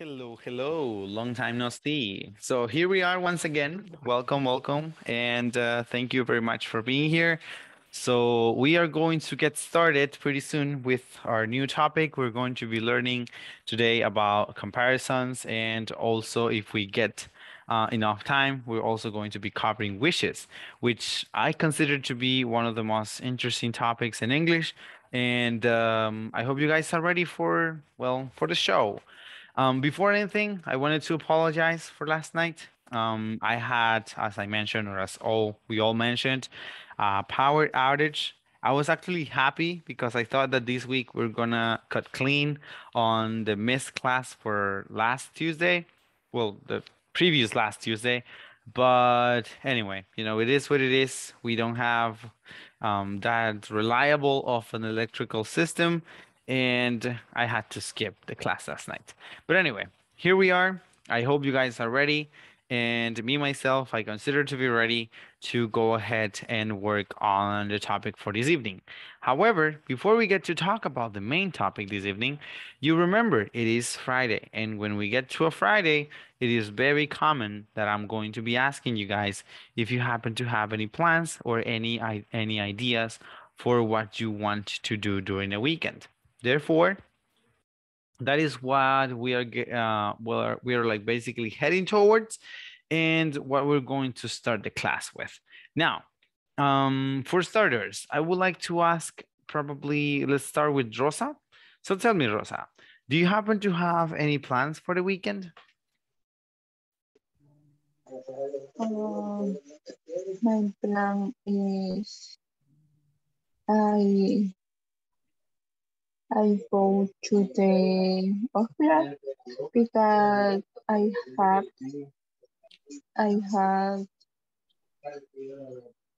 Hello, hello, long time no see. So here we are once again. Welcome, welcome, and uh, thank you very much for being here. So we are going to get started pretty soon with our new topic. We're going to be learning today about comparisons and also if we get uh, enough time, we're also going to be covering wishes, which I consider to be one of the most interesting topics in English. And um, I hope you guys are ready for, well, for the show. Um, before anything, I wanted to apologize for last night. Um, I had, as I mentioned, or as all we all mentioned, uh, power outage. I was actually happy because I thought that this week we're gonna cut clean on the missed class for last Tuesday. Well, the previous last Tuesday. But anyway, you know, it is what it is. We don't have um, that reliable of an electrical system and I had to skip the class last night. But anyway, here we are. I hope you guys are ready. And me, myself, I consider to be ready to go ahead and work on the topic for this evening. However, before we get to talk about the main topic this evening, you remember it is Friday. And when we get to a Friday, it is very common that I'm going to be asking you guys if you happen to have any plans or any, any ideas for what you want to do during the weekend. Therefore, that is what we are, uh, we are, we are like basically heading towards and what we're going to start the class with. Now, um, for starters, I would like to ask probably, let's start with Rosa. So tell me, Rosa, do you happen to have any plans for the weekend? Um, my plan is I I go to the hospital because I have I had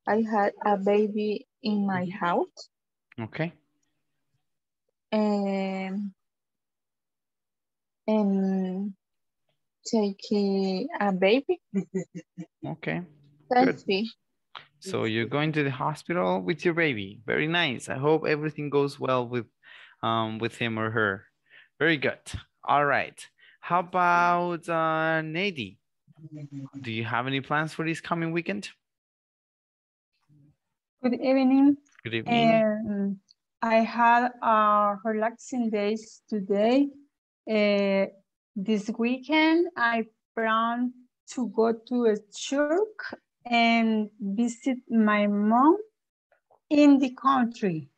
I had a baby in my mm-hmm. house. Okay. And and taking a baby. Okay. Good. So you're going to the hospital with your baby. Very nice. I hope everything goes well with um, with him or her. Very good. All right. How about uh, Nady? Do you have any plans for this coming weekend? Good evening. Good evening. Um, I had a relaxing days today. Uh, this weekend, I plan to go to a church and visit my mom in the country.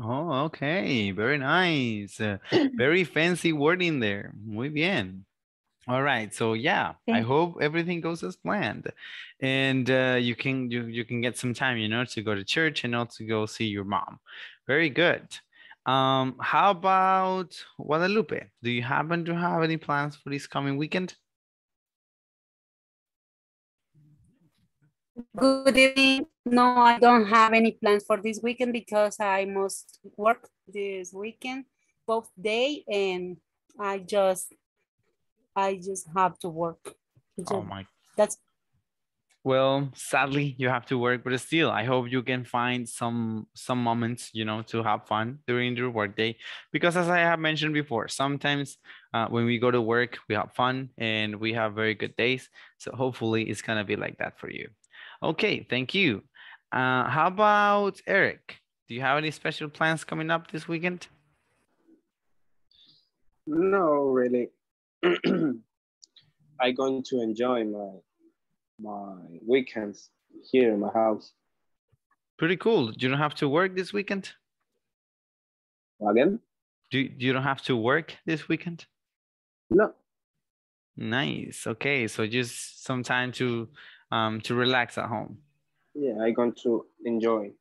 Oh, okay. Very nice. Uh, very fancy word in there. Muy bien. All right. So yeah, Thanks. I hope everything goes as planned, and uh, you can you you can get some time, you know, to go to church and also go see your mom. Very good. Um, how about Guadalupe? Do you happen to have any plans for this coming weekend? Good evening. No, I don't have any plans for this weekend because I must work this weekend, both day and I just, I just have to work. oh my. That's. Well, sadly, you have to work, but still, I hope you can find some some moments, you know, to have fun during your workday. Because as I have mentioned before, sometimes uh, when we go to work, we have fun and we have very good days. So hopefully, it's gonna be like that for you. Okay, thank you. Uh, how about Eric? Do you have any special plans coming up this weekend? No, really. I'm going to enjoy my my weekends here in my house. Pretty cool. You don't have to work this weekend? Again? Do you don't have to work this weekend? No. Nice. Okay, so just some time to um, to relax at home? Yeah, I going to enjoy.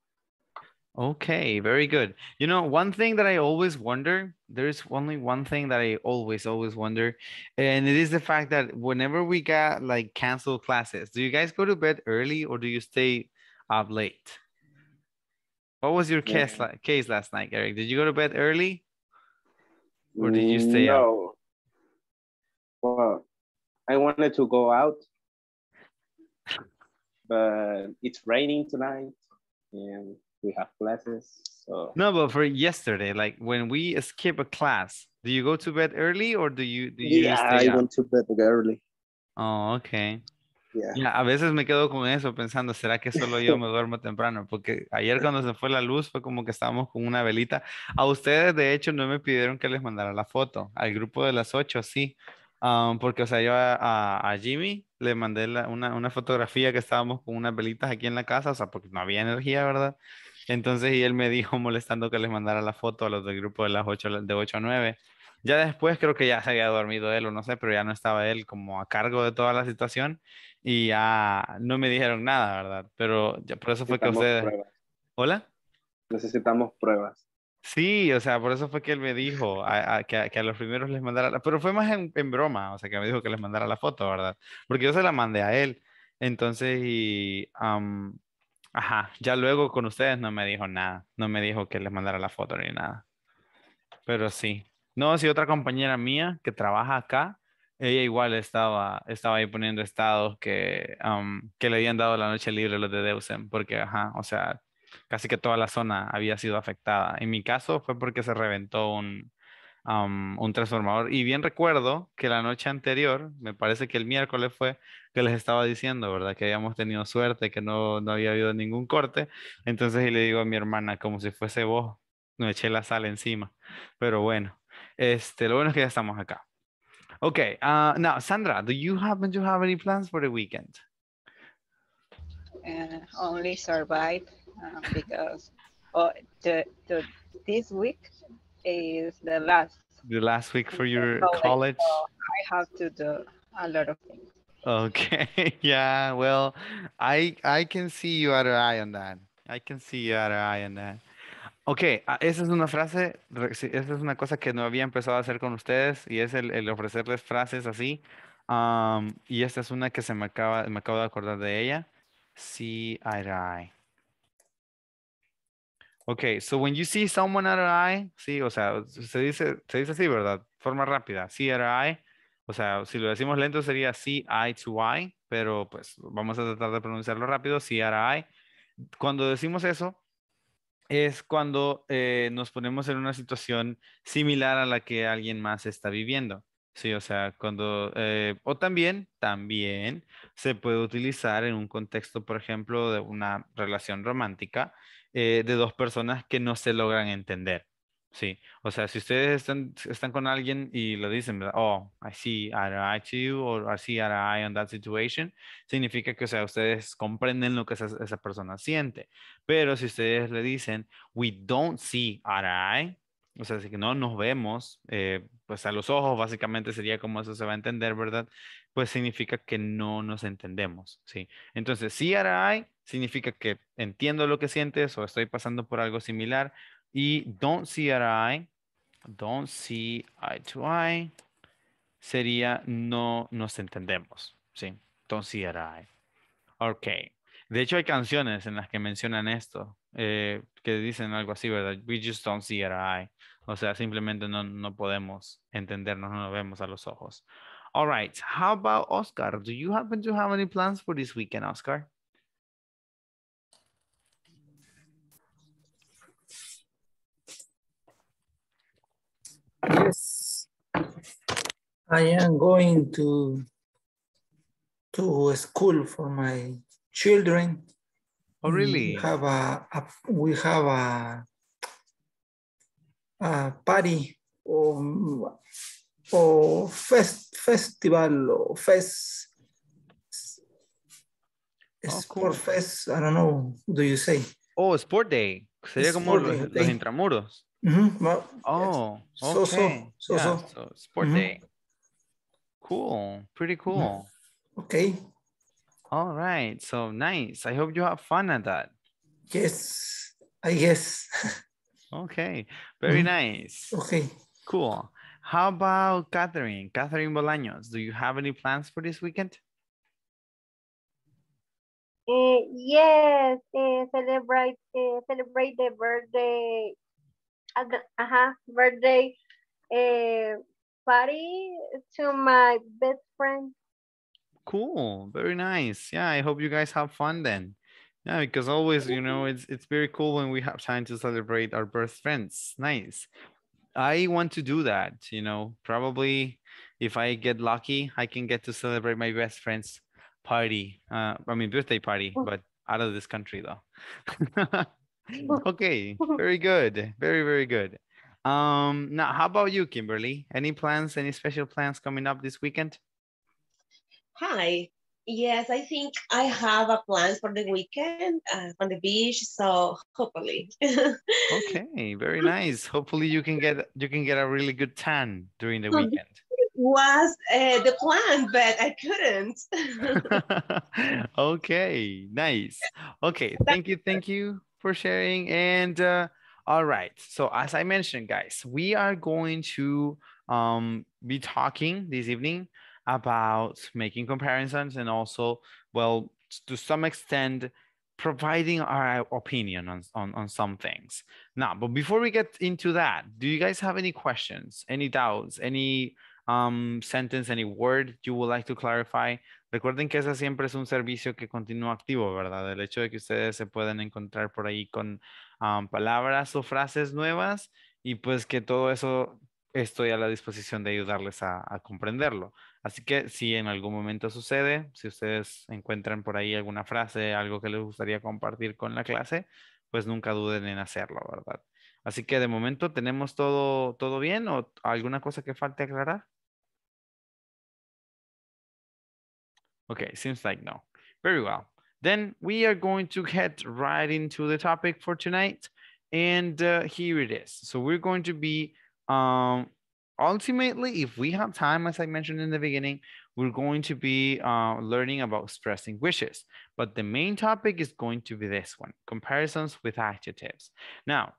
Okay, very good. You know, one thing that I always wonder, there's only one thing that I always, always wonder, and it is the fact that whenever we got like canceled classes, do you guys go to bed early or do you stay up late? What was your case, yeah. la- case last night, Eric? Did you go to bed early or did you stay no. up? Well, I wanted to go out, but it's raining tonight and we have classes. So no, but for yesterday, like when we skip a class, do you go to bed early or do you do you yeah, I went to bed early. Oh, okay. Yeah. a veces me quedo con eso pensando, ¿será que solo yo me duermo temprano? Porque ayer cuando se fue la luz fue como que estábamos con una velita. A ustedes, de hecho, no me pidieron que les mandara la foto. Al grupo de las ocho, sí, Ah, porque, o sea, yo a, a, Jimmy le mandé una, una, fotografía que estábamos con unas velitas aquí en la casa, o sea, porque no había energía, ¿verdad? Entonces, y él me dijo molestando que les mandara la foto a los del grupo de las 8, de 8 a 9. Ya después creo que ya se había dormido él o no sé, pero ya no estaba él como a cargo de toda la situación y ya no me dijeron nada, ¿verdad? Pero ya por eso fue que ustedes... ¿Hola? Necesitamos pruebas. Sí, o sea, por eso fue que él me dijo que, a, los primeros les mandara, la, pero fue más en, broma, o sea, que me dijo que les mandara la foto, ¿verdad? Porque yo se la mandé a él. Entonces, y, ajá, ya luego con ustedes no me dijo nada, no me dijo que les mandara la foto ni nada. Pero sí, no, si otra compañera mía que trabaja acá, ella igual estaba, estaba ahí poniendo estados que, que le habían dado la noche libre los de Deusen, porque, ajá, o sea, casi que toda la zona había sido afectada. En mi caso fue porque se reventó un, transformador. Y bien recuerdo que la noche anterior, me parece que el miércoles fue que les estaba diciendo, ¿verdad? Que habíamos tenido suerte, que no, había habido ningún corte. Entonces y le digo a mi hermana, como si fuese vos, no eché la sal encima. Pero bueno, este, lo bueno es que ya estamos acá. ok, ahora Sandra, do you happen to have any plans for the weekend? only survive. Uh, because oh, the, the, this week is the last. The last week for your college. Uh, I have to do a lot of things. Okay. yeah. Well, I I can see you out eye on that. I can see you out eye on that. Ok, ah, esa es una frase, esa es una cosa que no había empezado a hacer con ustedes y es el, el ofrecerles frases así. Um, y esta es una que se me acaba, me acabo de acordar de ella. See eye to eye. Ok, so when you see someone at eye, sí, o sea, se dice, se dice así, ¿verdad? Forma rápida, see at eye. O sea, si lo decimos lento sería see eye to eye, pero pues vamos a tratar de pronunciarlo rápido, see at eye. Cuando decimos eso, es cuando eh, nos ponemos en una situación similar a la que alguien más está viviendo. Sí, o sea, cuando, eh, o también, también se puede utilizar en un contexto, por ejemplo, de una relación romántica, eh, de dos personas que no se logran entender. Sí, o sea, si ustedes están, con alguien y le dicen, oh, I see eye eye to you, or I see eye on that situation, significa que, o sea, ustedes comprenden lo que esa, persona siente. Pero si ustedes le dicen, we don't see eye o sea, si no nos vemos, eh, pues a los ojos básicamente sería como eso se va a entender, ¿verdad? Pues significa que no nos entendemos, ¿sí? Entonces, see eye significa que entiendo lo que sientes o estoy pasando por algo similar. Y don't see eye, don't see eye to eye, sería no nos entendemos, ¿sí? Don't see eye. Ok. De hecho, hay canciones en las que mencionan esto, eh, que dicen algo así, ¿verdad? We just don't see eye. O sea, simplemente no, no podemos entendernos, no nos vemos a los ojos. All right. How about Oscar? Do you happen to have any plans for this weekend, Oscar? I am going to to school for my children. Oh, really? We have a, a we have a, a party or or fest festival or fest oh, sport fest. I don't know. Do you say? Oh, sport day. Sería como los, los, intramuros. Mm -hmm. well, oh, okay. So so so yeah, so. so sport mm -hmm. day. Cool. Pretty cool. Okay. All right. So nice. I hope you have fun at that. Yes. I guess. okay. Very mm-hmm. nice. Okay. Cool. How about Catherine? Catherine Bolaños, do you have any plans for this weekend? Uh, yes, uh, celebrate uh, celebrate the birthday, uh, uh -huh, birthday uh, party to my best friend. Cool, very nice. Yeah, I hope you guys have fun then. Yeah, because always, you know, it's it's very cool when we have time to celebrate our best friends. Nice. I want to do that, you know. Probably if I get lucky, I can get to celebrate my best friend's party. Uh, I mean birthday party, oh. but out of this country though. okay, very good. Very, very good. Um, now, how about you, Kimberly? Any plans, any special plans coming up this weekend? Hi. Yes, I think I have a plan for the weekend uh, on the beach. So hopefully. okay, very nice. Hopefully you can get you can get a really good tan during the weekend. Was uh, the plan, but I couldn't. okay, nice. Okay, thank you, thank you for sharing. And uh, all right. So as I mentioned, guys, we are going to um, be talking this evening about making comparisons and also, well, to some extent, providing our opinion on, on, on some things. Now, but before we get into that, do you guys have any questions, any doubts, any um, sentence, any word you would like to clarify? Recuerden que ese siempre es un servicio que continúa activo, ¿verdad? El hecho de que ustedes se pueden encontrar por ahí con palabras o frases nuevas y pues que todo eso estoy a la disposición de ayudarles a, a, comprenderlo. Así que si en algún momento sucede, si ustedes encuentran por ahí alguna frase, algo que les gustaría compartir con la clase, pues nunca duden en hacerlo, ¿verdad? Así que de momento tenemos todo, todo bien o alguna cosa que falte aclarar. ok, seems like no. Very well. Then we are going to head right into the topic for tonight. And uh, here it is. So we're going to be, um, ultimately, if we have time, as I mentioned in the beginning, we're going to be uh, learning about expressing wishes. But the main topic is going to be this one, comparisons with adjectives. Now,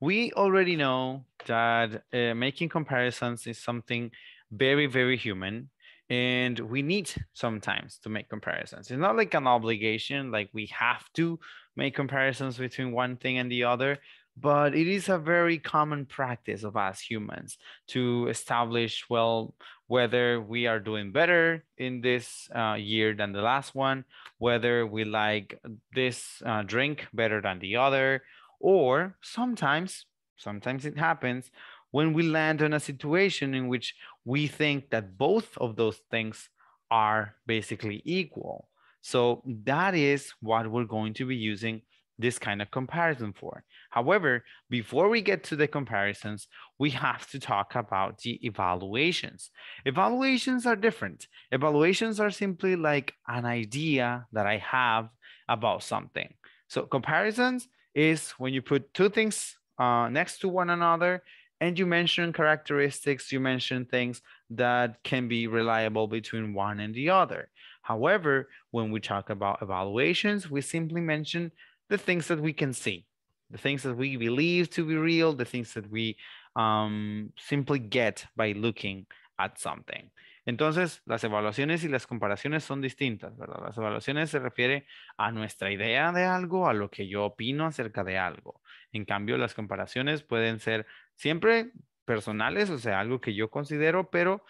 we already know that uh, making comparisons is something very, very human and we need sometimes to make comparisons it's not like an obligation like we have to make comparisons between one thing and the other but it is a very common practice of us humans to establish well whether we are doing better in this uh, year than the last one whether we like this uh, drink better than the other or sometimes sometimes it happens when we land on a situation in which we think that both of those things are basically equal. So that is what we're going to be using this kind of comparison for. However, before we get to the comparisons, we have to talk about the evaluations. Evaluations are different. Evaluations are simply like an idea that I have about something. So comparisons is when you put two things uh, next to one another and you mentioned characteristics, you mentioned things that can be reliable between one and the other. However, when we talk about evaluations, we simply mention the things that we can see, the things that we believe to be real, the things that we um, simply get by looking at something. Entonces, las evaluaciones y las comparaciones son distintas, ¿verdad? Las evaluaciones se refiere a nuestra idea de algo, a lo que yo opino acerca de algo. En cambio, las comparaciones pueden ser Siempre personales, o sea, algo que yo considero, pero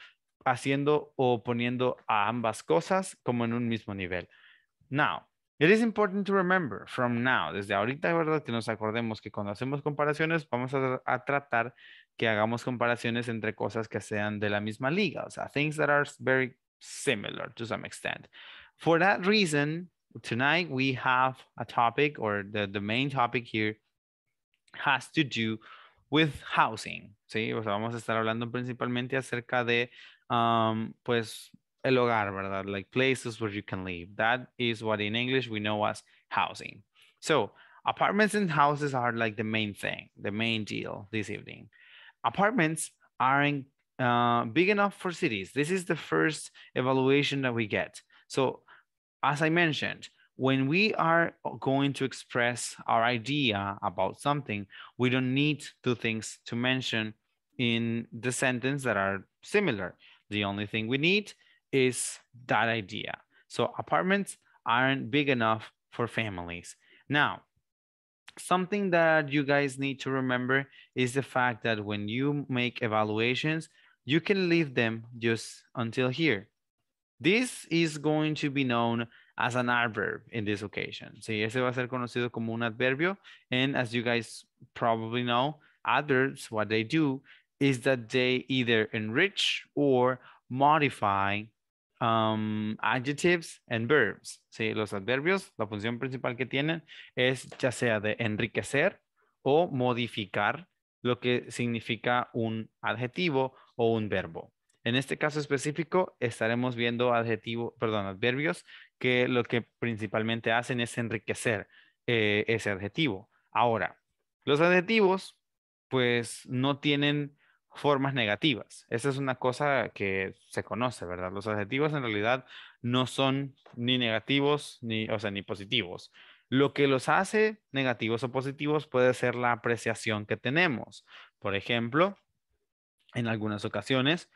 haciendo o poniendo a ambas cosas como en un mismo nivel. Now, it is important to remember from now, desde ahorita, ¿verdad? Que nos acordemos que cuando hacemos comparaciones vamos a, tratar que hagamos comparaciones entre cosas que sean de la misma liga, o sea, things that are very similar to some extent. For that reason, tonight we have a topic or the, the main topic here has to do with housing, ¿sí? O sea, vamos a estar hablando principalmente acerca de, um, pues, el hogar, ¿verdad? Like places where you can live. That is what in English we know as housing. So, apartments and houses are like the main thing, the main deal this evening. Apartments aren't uh, big enough for cities. This is the first evaluation that we get. So, as I mentioned, when we are uh, going to express our idea about something, we don't need two things to mention in the sentence that are similar. The only thing we need is that idea. So apartments aren't big enough for families. Now, something that you guys need to remember is the fact that when you make evaluations, you can leave them just until here. This is going to be known as an adverb in this occasion. Sí, ese va a ser conocido como un adverbio. And as you guys probably know, adverbs, what they do is that they either enrich or modify um, adjectives and verbs. los adverbios, la función principal que tienen es ya sea de enriquecer o modificar lo que significa un adjetivo o un verbo. En este caso específico estaremos viendo adjetivos, perdón, adverbios que lo que principalmente hacen es enriquecer eh, ese adjetivo. Ahora, los adjetivos pues no tienen formas negativas. Esa es una cosa que se conoce, ¿verdad? Los adjetivos en realidad no son ni negativos ni, o sea, ni positivos. Lo que los hace negativos o positivos puede ser la apreciación que tenemos. Por ejemplo, en algunas ocasiones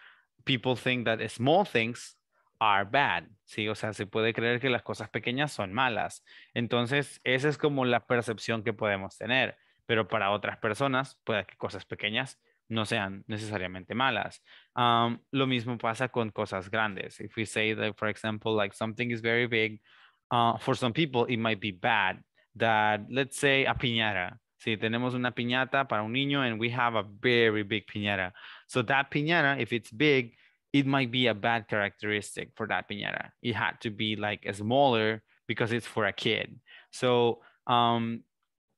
people think that small things are bad, ¿sí? O sea, se puede creer que las cosas pequeñas son malas. Entonces, esa es como la percepción que podemos tener, pero para otras personas puede que cosas pequeñas no sean necesariamente malas. Um, lo mismo pasa con cosas grandes. If we say that, for example, like something is very big, uh, for some people it might be bad that, let's say, a piñata. Si tenemos una piñata para un niño and we have a very big piñata. So that piñata, if it's big, it might be a bad characteristic for that piñata. It had to be like a smaller because it's for a kid. So, um,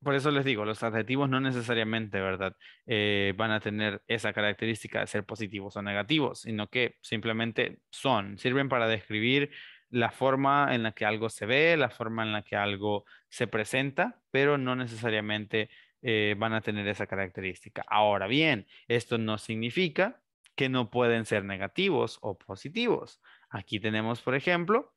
por eso les digo, los adjetivos no necesariamente, ¿verdad? Eh, van a tener esa característica de ser positivos o negativos, sino que simplemente son, sirven para describir la forma en la que algo se ve, la forma en la que algo se presenta, pero no necesariamente eh, van a tener esa característica. Ahora bien, esto no significa que no pueden ser negativos o positivos. Aquí tenemos, por ejemplo,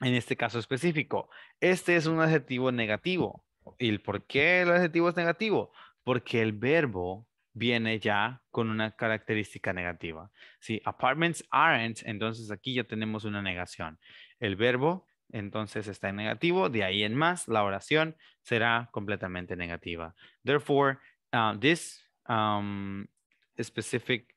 en este caso específico, este es un adjetivo negativo. ¿Y por qué el adjetivo es negativo? Porque el verbo viene ya con una característica negativa. Si apartments aren't, entonces aquí ya tenemos una negación. El verbo entonces está en negativo, de ahí en más la oración será completamente negativa. Therefore, uh, this um, specific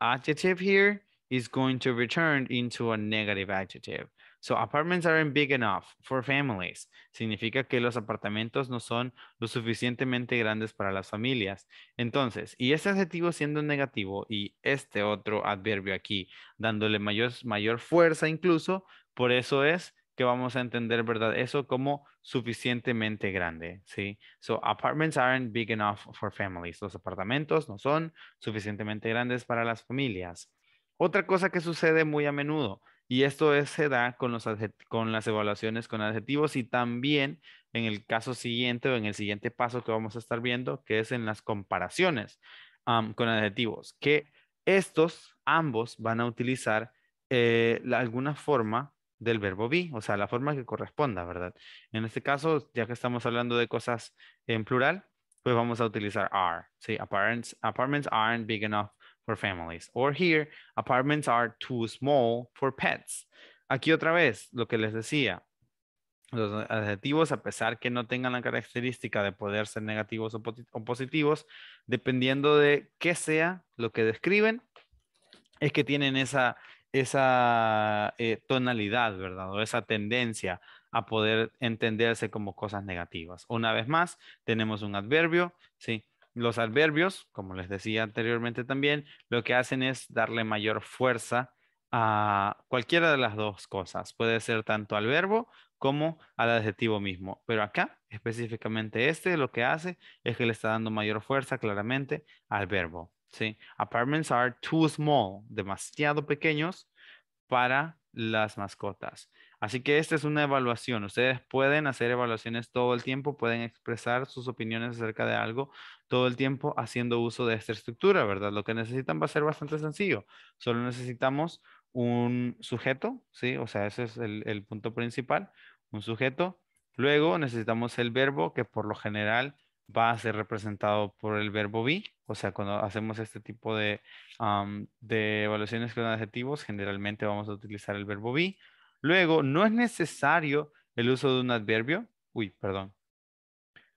adjective here is going to return into a negative adjective. So apartments aren't big enough for families. Significa que los apartamentos no son lo suficientemente grandes para las familias. Entonces, y este adjetivo siendo negativo y este otro adverbio aquí dándole mayor, mayor fuerza incluso, por eso es que vamos a entender, ¿verdad? Eso como suficientemente grande, ¿sí? So, apartments aren't big enough for families. Los apartamentos no son suficientemente grandes para las familias. Otra cosa que sucede muy a menudo, y esto se da con, los con las evaluaciones con adjetivos y también en el caso siguiente o en el siguiente paso que vamos a estar viendo, que es en las comparaciones con adjetivos, que estos ambos van a utilizar eh, alguna forma del verbo be, o sea, la forma que corresponda, ¿verdad? En este caso, ya que estamos hablando de cosas en plural, pues vamos a utilizar are. ¿sí? Apartments, aren't big enough for families. Or here, apartments are too small for pets. Aquí otra vez, lo que les decía, los adjetivos, a pesar que no tengan la característica de poder ser negativos o positivos, dependiendo de qué sea lo que describen, es que tienen esa esa eh, tonalidad, ¿verdad? O esa tendencia a poder entenderse como cosas negativas. Una vez más, tenemos un adverbio, ¿sí? Los adverbios, como les decía anteriormente también, lo que hacen es darle mayor fuerza a cualquiera de las dos cosas. Puede ser tanto al verbo como al adjetivo mismo. Pero acá, específicamente este, lo que hace es que le está dando mayor fuerza claramente al verbo. ¿sí? Apartments are too small, demasiado pequeños para las mascotas. Así que esta es una evaluación. Ustedes pueden hacer evaluaciones todo el tiempo, pueden expresar sus opiniones acerca de algo todo el tiempo haciendo uso de esta estructura, ¿verdad? Lo que necesitan va a ser bastante sencillo. Solo necesitamos un sujeto, ¿sí? O sea, ese es el, el punto principal, un sujeto. Luego necesitamos el verbo que por lo general va a ser representado por el verbo be. O sea, cuando hacemos este tipo de, de evaluaciones con adjetivos, generalmente vamos a utilizar el verbo be. Luego, no es necesario el uso de un adverbio. Uy, perdón.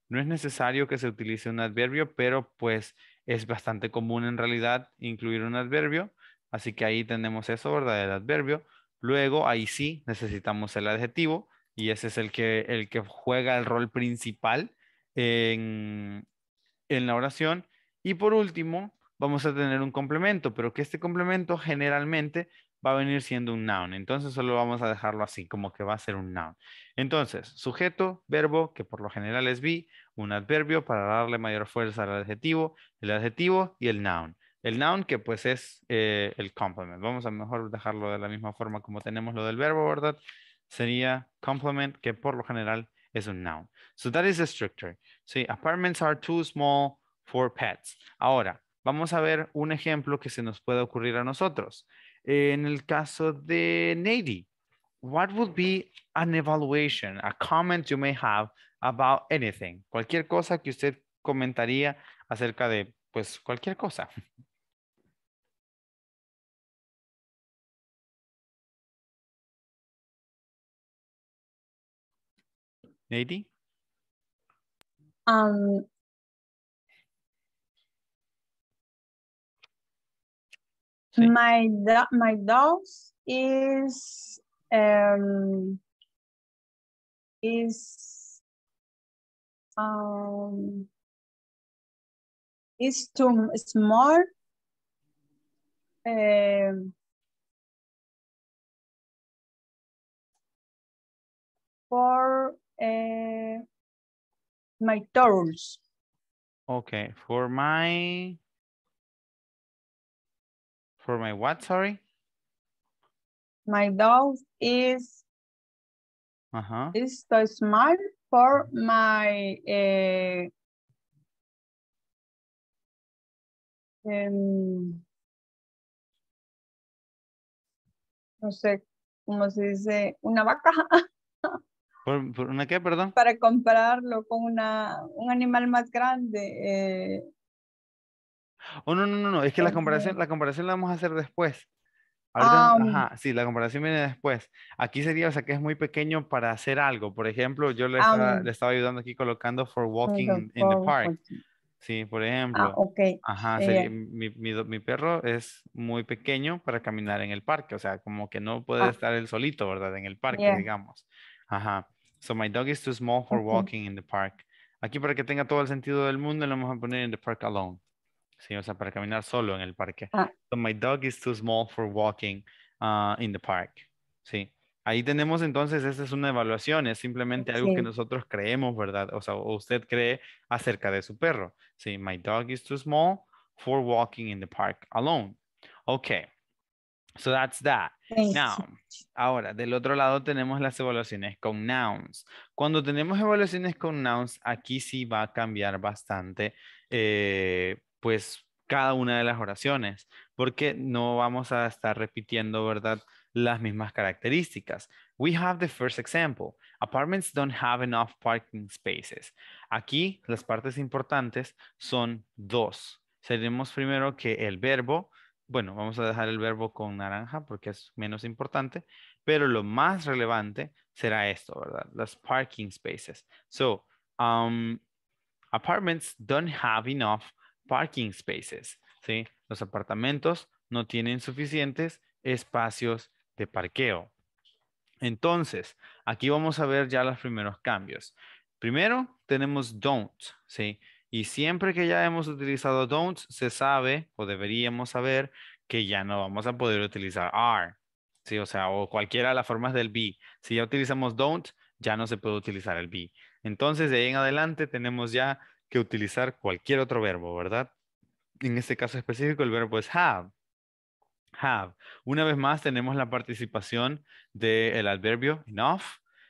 No es necesario que se utilice un adverbio, pero pues es bastante común en realidad incluir un adverbio. Así que ahí tenemos eso, ¿verdad? El adverbio. Luego, ahí sí necesitamos el adjetivo y ese es el que, el que juega el rol principal en, la oración. Y por último, vamos a tener un complemento, pero que este complemento generalmente va a venir siendo un noun. Entonces solo vamos a dejarlo así, como que va a ser un noun. Entonces, sujeto, verbo, que por lo general es be, un adverbio para darle mayor fuerza al adjetivo, el adjetivo y el noun. El noun que pues es eh, el complement. Vamos a mejor dejarlo de la misma forma como tenemos lo del verbo, ¿verdad? Sería complement, que por lo general es un noun. So that is the structure. See, apartments are too small for pets. Ahora, vamos a ver un ejemplo que se nos puede ocurrir a nosotros. En el caso de Nady, what would be an evaluation, a comment you may have about anything? Cualquier cosa que usted comentaría acerca de, pues, cualquier cosa. Nadine? Um, my do my dogs is um is um is too small um for uh, my tools. Okay, for my, for my what, sorry? My dog is, uh -huh. is so small for my, uh, um, no sé, cómo se dice, una vaca. ¿Por, una qué, perdón? Para compararlo con una, un animal más grande. Eh. Oh, no, no, no, no, es que la comparación, la comparación la vamos a hacer después. Ah, ajá, sí, la comparación viene después. Aquí sería, o sea, que es muy pequeño para hacer algo. Por ejemplo, yo le, ah, estaba, ayudando aquí colocando for walking in, the park. Sí, por ah, ejemplo. Ah, Ajá, eh, sería, mi, mi, mi, perro es muy pequeño para caminar en el parque. O sea, como que no puede estar él solito, ¿verdad? En el parque, digamos. Ajá. So my dog is too small for walking in the park. Aquí para que tenga todo el sentido del mundo lo vamos a poner in the park alone. Sí, o sea, para caminar solo en el parque. Ah. So my dog is too small for walking uh, in the park. Sí. Ahí tenemos entonces, esa es una evaluación, es simplemente algo que nosotros creemos, ¿verdad? O sea, usted cree acerca de su perro. Sí, my dog is too small for walking in the park alone. Okay. So that's that. Now, ahora, del otro lado tenemos las evaluaciones con nouns. Cuando tenemos evaluaciones con nouns, aquí sí va a cambiar bastante, eh, pues, cada una de las oraciones, porque no vamos a estar repitiendo, ¿verdad?, las mismas características. We have the first example. Apartments don't have enough parking spaces. Aquí las partes importantes son dos. seremos primero que el verbo, bueno, vamos a dejar el verbo con naranja porque es menos importante, pero lo más relevante será esto, ¿verdad? Las parking spaces. So, um, apartments don't have enough parking spaces, ¿sí? Los apartamentos no tienen suficientes espacios de parqueo. Entonces, aquí vamos a ver ya los primeros cambios. Primero, tenemos don't, ¿sí? sí y siempre que ya hemos utilizado don't, se sabe o deberíamos saber que ya no vamos a poder utilizar are. Sí, o sea, o cualquiera de las formas del be. Si ya utilizamos don't, ya no se puede utilizar el be. Entonces, de ahí en adelante tenemos ya que utilizar cualquier otro verbo, ¿verdad? En este caso específico, el verbo es have. Have. Una vez más, tenemos la participación del adverbio enough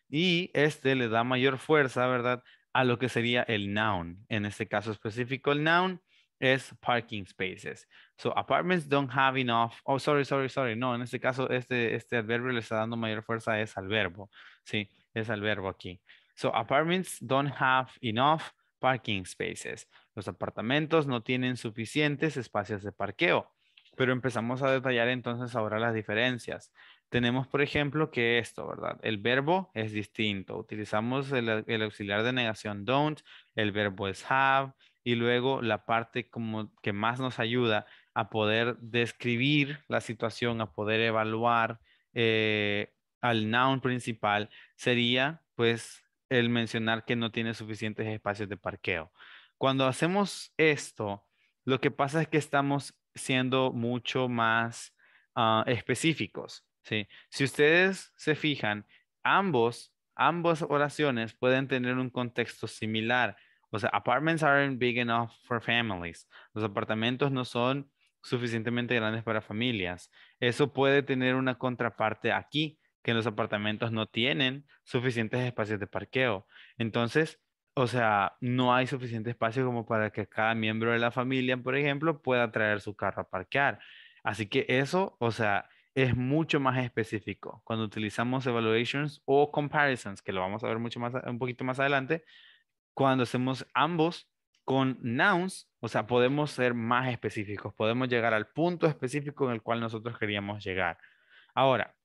y este le da mayor fuerza, ¿verdad? a lo que sería el noun. En este caso específico, el noun es parking spaces. So apartments don't have enough. Oh, sorry, sorry, sorry. No, en este caso, este, este adverbio le está dando mayor fuerza es al verbo. Sí, es al verbo aquí. So apartments don't have enough parking spaces. Los apartamentos no tienen suficientes espacios de parqueo. Pero empezamos a detallar entonces ahora las diferencias tenemos, por ejemplo, que esto, ¿verdad? El verbo es distinto. Utilizamos el, auxiliar de negación don't, el verbo es have, y luego la parte como que más nos ayuda a poder describir la situación, a poder evaluar eh, al noun principal, sería pues el mencionar que no tiene suficientes espacios de parqueo. Cuando hacemos esto, lo que pasa es que estamos siendo mucho más ah, específicos ¿sí? Si ustedes se fijan, ambos, ambas oraciones pueden tener un contexto similar. O sea, apartments aren't big enough for families. Los apartamentos no son suficientemente grandes para familias. Eso puede tener una contraparte aquí, que los apartamentos no tienen suficientes espacios de parqueo. Entonces, o sea, no hay suficiente espacio como para que cada miembro de la familia, por ejemplo, pueda traer su carro a parquear. Así que eso, o sea, es mucho más específico. Cuando utilizamos evaluations o comparisons, que lo vamos a ver mucho más, un poquito más adelante, cuando hacemos ambos con nouns, o sea, podemos ser más específicos, podemos llegar al punto específico en el cual nosotros queríamos llegar. Ahora,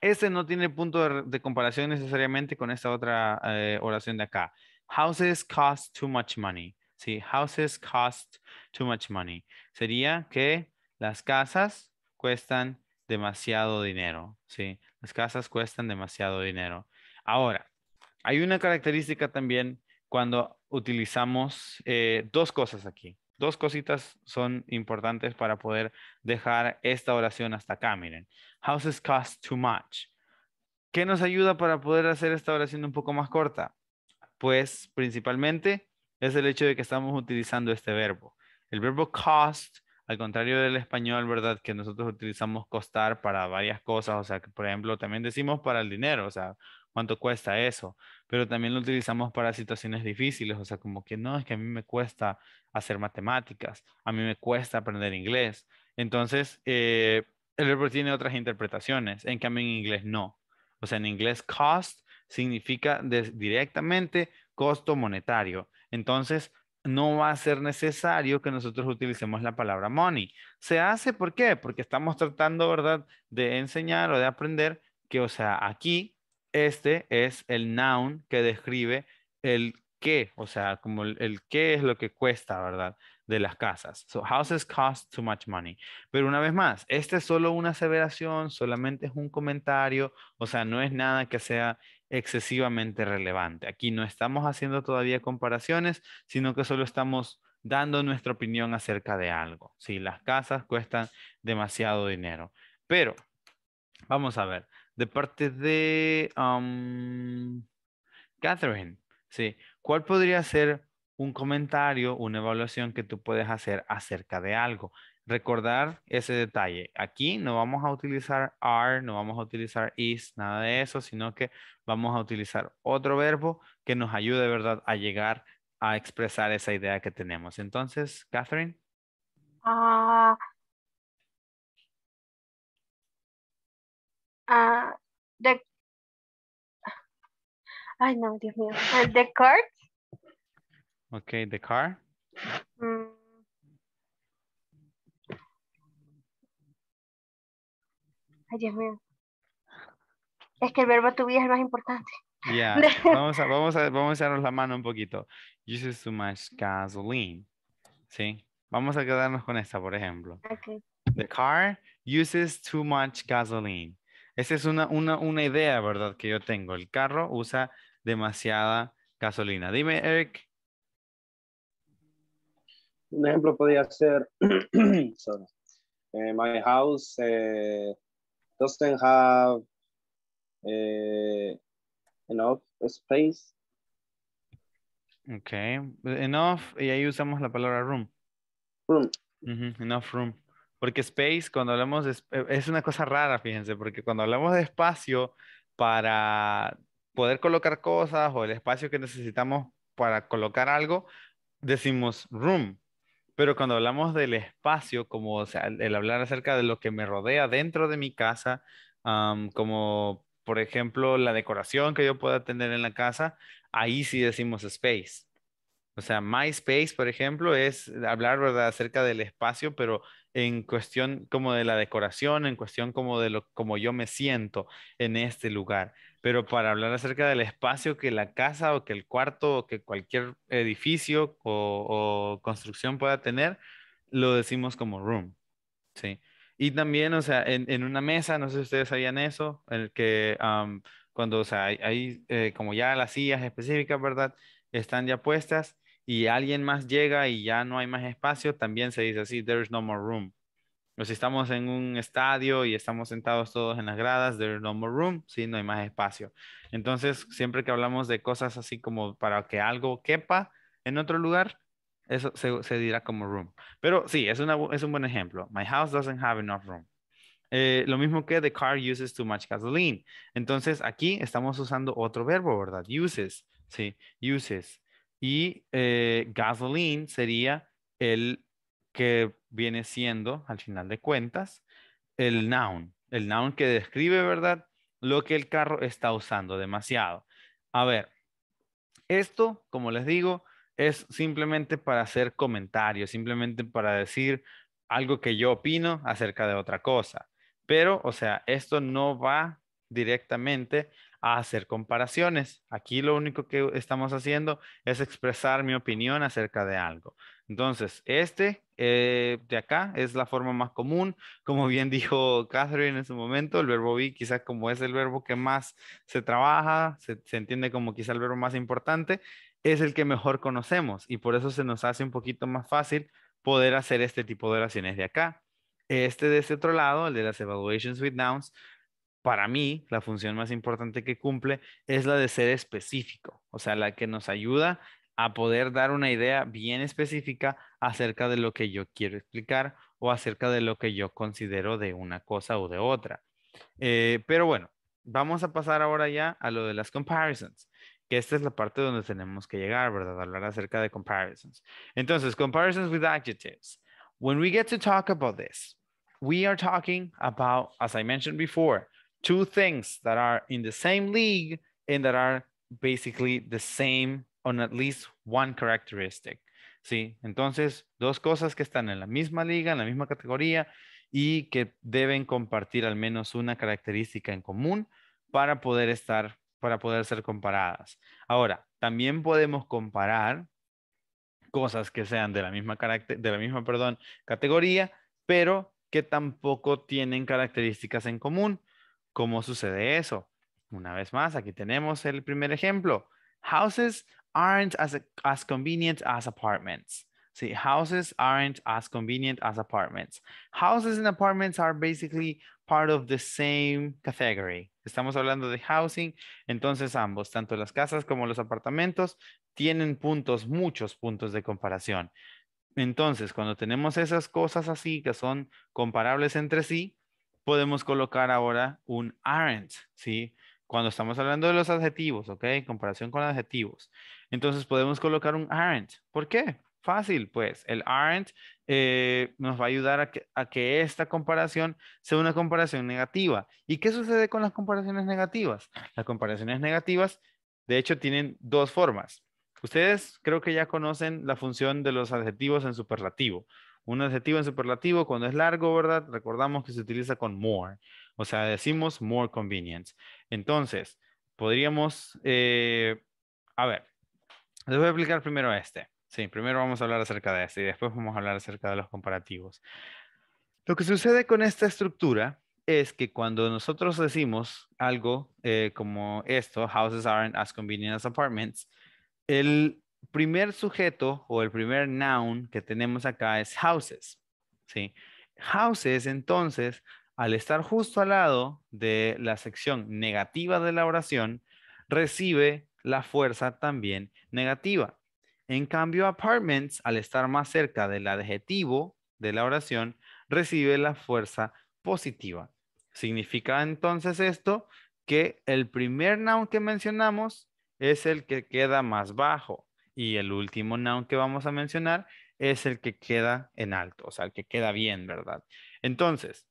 ese no tiene punto de, comparación necesariamente con esta otra eh, oración de acá. Houses cost too much money. Sí, houses cost too much money. Sería que las casas cuestan demasiado dinero, ¿sí? Las casas cuestan demasiado dinero. Ahora, hay una característica también cuando utilizamos eh, dos cosas aquí. Dos cositas son importantes para poder dejar esta oración hasta acá, miren. Houses cost too much. ¿Qué nos ayuda para poder hacer esta oración un poco más corta? Pues principalmente es el hecho de que estamos utilizando este verbo. El verbo cost al contrario del español, ¿verdad? Que nosotros utilizamos costar para varias cosas, o sea, que por ejemplo también decimos para el dinero, o sea, cuánto cuesta eso, pero también lo utilizamos para situaciones difíciles, o sea, como que no, es que a mí me cuesta hacer matemáticas, a mí me cuesta aprender inglés. Entonces, eh, el verbo tiene otras interpretaciones, en cambio en inglés no. O sea, en inglés cost significa directamente costo monetario. Entonces, no va a ser necesario que nosotros utilicemos la palabra money. Se hace, ¿por qué? Porque estamos tratando, ¿verdad?, de enseñar o de aprender que, o sea, aquí este es el noun que describe el qué, o sea, como el, qué es lo que cuesta, ¿verdad?, de las casas. So, houses cost too much money. Pero una vez más, este es solo una aseveración, solamente es un comentario, o sea, no es nada que sea excesivamente relevante. Aquí no estamos haciendo todavía comparaciones, sino que solo estamos dando nuestra opinión acerca de algo. Si las casas cuestan demasiado dinero. Pero, vamos a ver, de parte de Catherine, sí, ¿cuál podría ser un comentario, una evaluación que tú puedes hacer acerca de algo? recordar ese detalle. Aquí no vamos a utilizar are, no vamos a utilizar is, nada de eso, sino que vamos a utilizar otro verbo que nos ayude, ¿verdad?, a llegar a expresar esa idea que tenemos. Entonces, Catherine. Ah Ah the, ay, no, Dios mío. The ah, car. Ok, the car. Es que el verbo tu vida es más importante. Ya, vamos, a, vamos, a, vamos a la mano un poquito. Uses too much gasoline. ¿Sí? Vamos a quedarnos con esta, por ejemplo. Okay. The car uses too much gasoline. Esa es una, una, una idea, ¿verdad? Que yo tengo. El carro usa demasiada gasolina. Dime, Eric. Un ejemplo podría ser, eh, my house eh, doesn't have eh, enough space. Okay, enough, y ahí usamos la palabra room. Room. Enough room. Porque space, cuando hablamos de, eh, es una cosa rara, fíjense, porque cuando hablamos de espacio para poder colocar cosas o el espacio que necesitamos para colocar algo, decimos room, pero cuando hablamos del espacio, como sea, el hablar acerca de lo que me rodea dentro de mi casa, como por ejemplo la decoración que yo pueda tener en la casa, ahí sí decimos space. O sea, my space, por ejemplo, es hablar, ¿verdad?, acerca del espacio, pero en cuestión como de la decoración, en cuestión como de lo, como yo me siento en este lugar pero para hablar acerca del espacio que la casa o que el cuarto o que cualquier edificio o, construcción pueda tener, lo decimos como room, ¿sí? Y también, o sea, en, una mesa, no sé si ustedes sabían eso, en el que cuando, o sea, hay, eh, como ya las sillas específicas, ¿verdad? Están ya puestas y alguien más llega y ya no hay más espacio, también se dice así, there is no more room. O pues, si estamos en un estadio y estamos sentados todos en las gradas, there's no more room, sí, no hay más espacio. Entonces, siempre que hablamos de cosas así como para que algo quepa en otro lugar, eso se, dirá como room. Pero sí, es, una, es un buen ejemplo. My house doesn't have enough room. Eh, lo mismo que the car uses too much gasoline. Entonces, aquí estamos usando otro verbo, ¿verdad? Uses, sí, uses. Y eh, gasoline sería el que viene siendo, al final de cuentas, el noun. El noun que describe, ¿verdad? Lo que el carro está usando demasiado. A ver, esto, como les digo, es simplemente para hacer comentarios, simplemente para decir algo que yo opino acerca de otra cosa. Pero, o sea, esto no va directamente a hacer comparaciones. Aquí lo único que estamos haciendo es expresar mi opinión acerca de algo. Entonces, este eh, de acá es la forma más común. Como bien dijo Catherine en su momento, el verbo be quizás como es el verbo que más se trabaja, se, entiende como quizás el verbo más importante, es el que mejor conocemos y por eso se nos hace un poquito más fácil poder hacer este tipo de oraciones de acá. Este de este otro lado, el de las evaluations with nouns, para mí la función más importante que cumple es la de ser específico, o sea, la que nos ayuda a poder dar una idea bien específica acerca de lo que yo quiero explicar o acerca de lo que yo considero de una cosa o de otra. Eh, pero bueno, vamos a pasar ahora ya a lo de las comparisons, que esta es la parte donde tenemos que llegar, ¿verdad? Hablar acerca de comparisons. Entonces, comparisons with adjectives. When we get to talk about this, we are talking about, as I mentioned before, two things that are in the same league and that are basically the same on at least one characteristic. Sí, entonces dos cosas que están en la misma liga, en la misma categoría y que deben compartir al menos una característica en común para poder estar, para poder ser comparadas. Ahora, también podemos comparar cosas que sean de la misma, de la misma perdón, categoría, pero que tampoco tienen características en común. ¿Cómo sucede eso? Una vez más, aquí tenemos el primer ejemplo. Houses aren't as, as convenient as apartments. See, houses aren't as convenient as apartments. Houses and apartments are basically part of the same category. Estamos hablando de housing, entonces ambos, tanto las casas como los apartamentos, tienen puntos, muchos puntos de comparación. Entonces, cuando tenemos esas cosas así que son comparables entre sí, podemos colocar ahora un aren't, ¿sí? Cuando estamos hablando de los adjetivos, ¿ok? comparación con adjetivos. Entonces podemos colocar un aren't. ¿Por qué? Fácil, pues el aren't eh, nos va a ayudar a que, esta comparación sea una comparación negativa. ¿Y qué sucede con las comparaciones negativas? Las comparaciones negativas, de hecho, tienen dos formas. Ustedes creo que ya conocen la función de los adjetivos en superlativo. Un adjetivo en superlativo, cuando es largo, ¿verdad? Recordamos que se utiliza con more. O sea, decimos more convenience. Entonces, podríamos, eh, a ver, les voy a explicar primero este. Sí, primero vamos a hablar acerca de este y después vamos a hablar acerca de los comparativos. Lo que sucede con esta estructura es que cuando nosotros decimos algo eh, como esto, houses aren't as convenient as apartments, el primer sujeto o el primer noun que tenemos acá es houses. ¿sí? Houses, entonces, al estar justo al lado de la sección negativa de la oración, recibe la fuerza también negativa. En cambio, apartments, al estar más cerca del adjetivo de la oración, recibe la fuerza positiva. Significa entonces esto que el primer noun que mencionamos es el que queda más bajo y el último noun que vamos a mencionar es el que queda en alto, o sea, el que queda bien, ¿verdad? Entonces,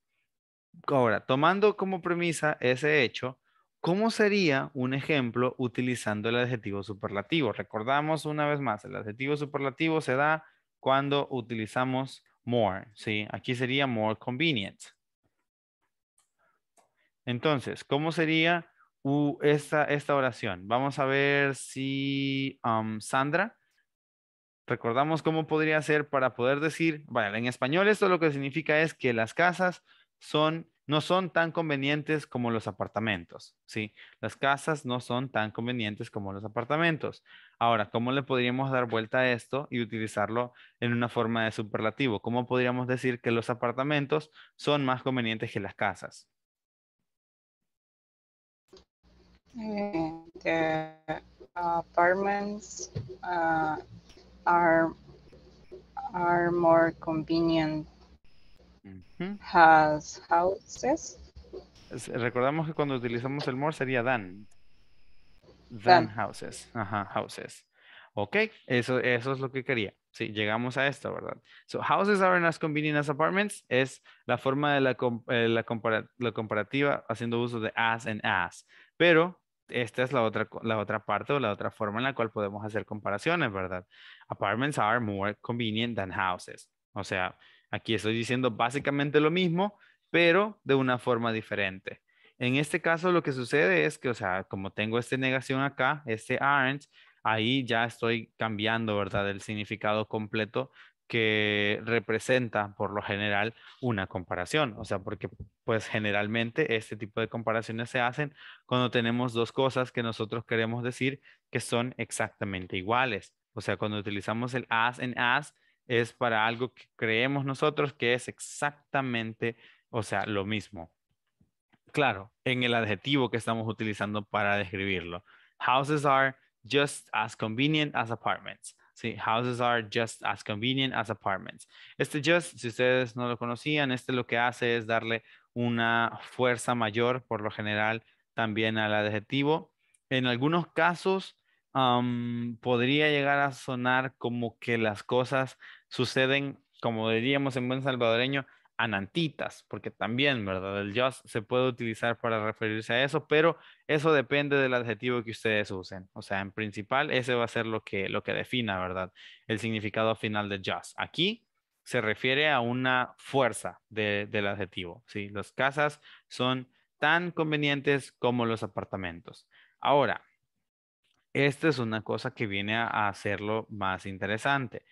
ahora, tomando como premisa ese hecho, ¿Cómo sería un ejemplo utilizando el adjetivo superlativo? Recordamos una vez más, el adjetivo superlativo se da cuando utilizamos more, ¿sí? Aquí sería more convenient. Entonces, ¿cómo sería esta, oración? Vamos a ver si um, Sandra, recordamos cómo podría ser para poder decir, bueno, en español esto lo que significa es que las casas son no son tan convenientes como los apartamentos, ¿sí? Las casas no son tan convenientes como los apartamentos. Ahora, ¿cómo le podríamos dar vuelta a esto y utilizarlo en una forma de superlativo? ¿Cómo podríamos decir que los apartamentos son más convenientes que las casas? Eh, eh, apartments ah, are more convenient Has houses. Recordamos que cuando utilizamos el more sería than. Than, houses. Ajá, houses. Ok, eso, eso es lo que quería. Sí, llegamos a esto, ¿verdad? So, houses are as convenient as apartments es la forma de la, eh, comparativa haciendo uso de as and as. Pero esta es la otra, la otra parte o la otra forma en la cual podemos hacer comparaciones, ¿verdad? Apartments are more convenient than houses. O sea, Aquí estoy diciendo básicamente lo mismo, pero de una forma diferente. En este caso lo que sucede es que, o sea, como tengo esta negación acá, este aren't, ahí ya estoy cambiando, ¿verdad? El significado completo que representa por lo general una comparación, o sea, porque pues generalmente este tipo de comparaciones se hacen cuando tenemos dos cosas que nosotros queremos decir que son exactamente iguales, o sea, cuando utilizamos el as en as es para algo que creemos nosotros que es exactamente, o sea, lo mismo. Claro, en el adjetivo que estamos utilizando para describirlo. Houses are just as convenient as apartments. Sí, houses are just as convenient as apartments. Este just, si ustedes no lo conocían, este lo que hace es darle una fuerza mayor, por lo general, también al adjetivo. En algunos casos, podría llegar a sonar como que las cosas suceden, como diríamos en buen salvadoreño, anantitas, porque también, ¿verdad? El just se puede utilizar para referirse a eso, pero eso depende del adjetivo que ustedes usen. O sea, en principal, ese va a ser lo que, lo que defina, ¿verdad? El significado final de just. Aquí se refiere a una fuerza del adjetivo, ¿sí? Las casas son tan convenientes como los apartamentos. Ahora, esta es una cosa que viene a hacerlo más interesante.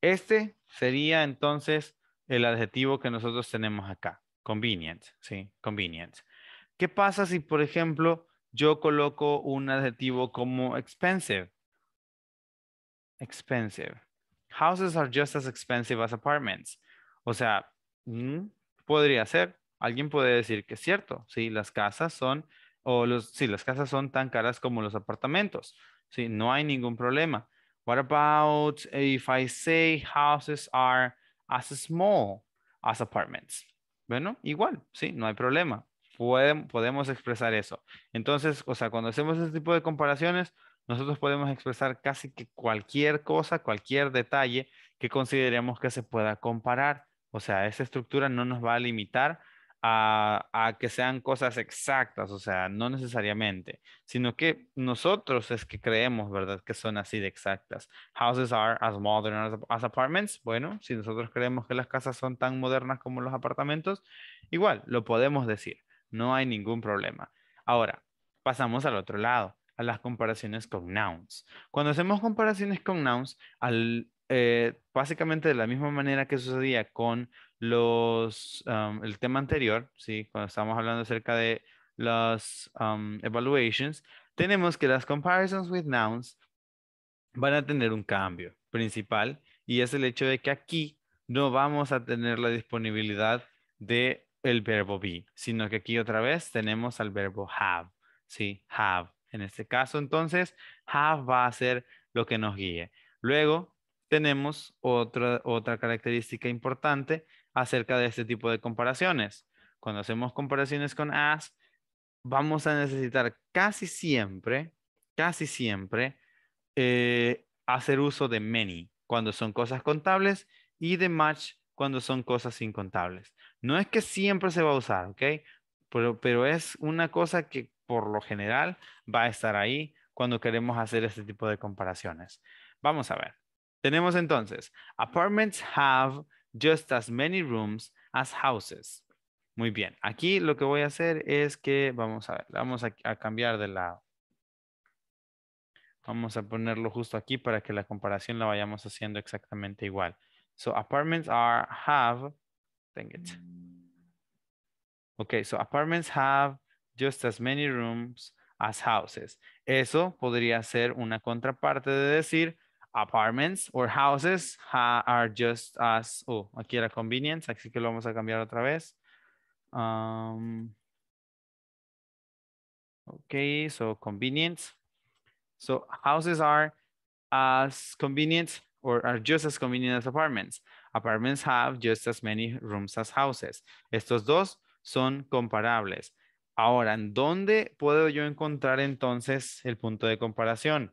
Este sería entonces el adjetivo que nosotros tenemos acá, convenient, ¿sí? Convenient. ¿Qué pasa si, por ejemplo, yo coloco un adjetivo como expensive? Expensive. Houses are just as expensive as apartments. O sea, mm, podría ser. Alguien puede decir que es cierto, sí, las casas son, o los, sí, las casas son tan caras como los apartamentos, sí, no hay ningún problema. What about if I say houses are as small as apartments? Bueno, igual, sí, no hay problema. podemos expresar eso. Entonces, o sea, cuando hacemos ese tipo de comparaciones, nosotros podemos expresar casi que cualquier cosa, cualquier detalle que consideremos que se pueda comparar. O sea, esa estructura no nos va a limitar a, que sean cosas exactas, o sea, no necesariamente, sino que nosotros es que creemos, ¿verdad? Que son así de exactas. Houses are as modern as, apartments. Bueno, si nosotros creemos que las casas son tan modernas como los apartamentos, igual, lo podemos decir, no hay ningún problema. Ahora, pasamos al otro lado, a las comparaciones con nouns. Cuando hacemos comparaciones con nouns, eh, básicamente de la misma manera que sucedía con los, el tema anterior, ¿sí? cuando estábamos hablando acerca de las evaluations, tenemos que las comparisons with nouns van a tener un cambio principal y es el hecho de que aquí no vamos a tener la disponibilidad de el verbo be, sino que aquí otra vez tenemos al verbo have, ¿sí? Have. En este caso, entonces, have va a ser lo que nos guíe. Luego, tenemos otra, otra característica importante acerca de este tipo de comparaciones. Cuando hacemos comparaciones con as, vamos a necesitar casi siempre, casi siempre, eh, hacer uso de many cuando son cosas contables y de much. cuando son cosas incontables. No es que siempre se va a usar, ¿ok? pero es una cosa que por lo general va a estar ahí cuando queremos hacer este tipo de comparaciones. Vamos a ver. Tenemos entonces, apartments have just as many rooms as houses. Muy bien, aquí lo que voy a hacer es que, vamos a vamos a, cambiar de lado. Vamos a ponerlo justo aquí para que la comparación la vayamos haciendo exactamente igual. So apartments are, have, dang it. Okay, so apartments have just as many rooms as houses. Eso podría ser una contraparte de decir apartments or houses are just as, oh, aquí era convenience, así que lo vamos a cambiar otra vez. Um, okay, so convenience. So houses are as convenient or are just as convenient as apartments. Apartments have just as many rooms as houses. Estos dos son comparables. Ahora, ¿en dónde puedo yo encontrar entonces el punto de comparación?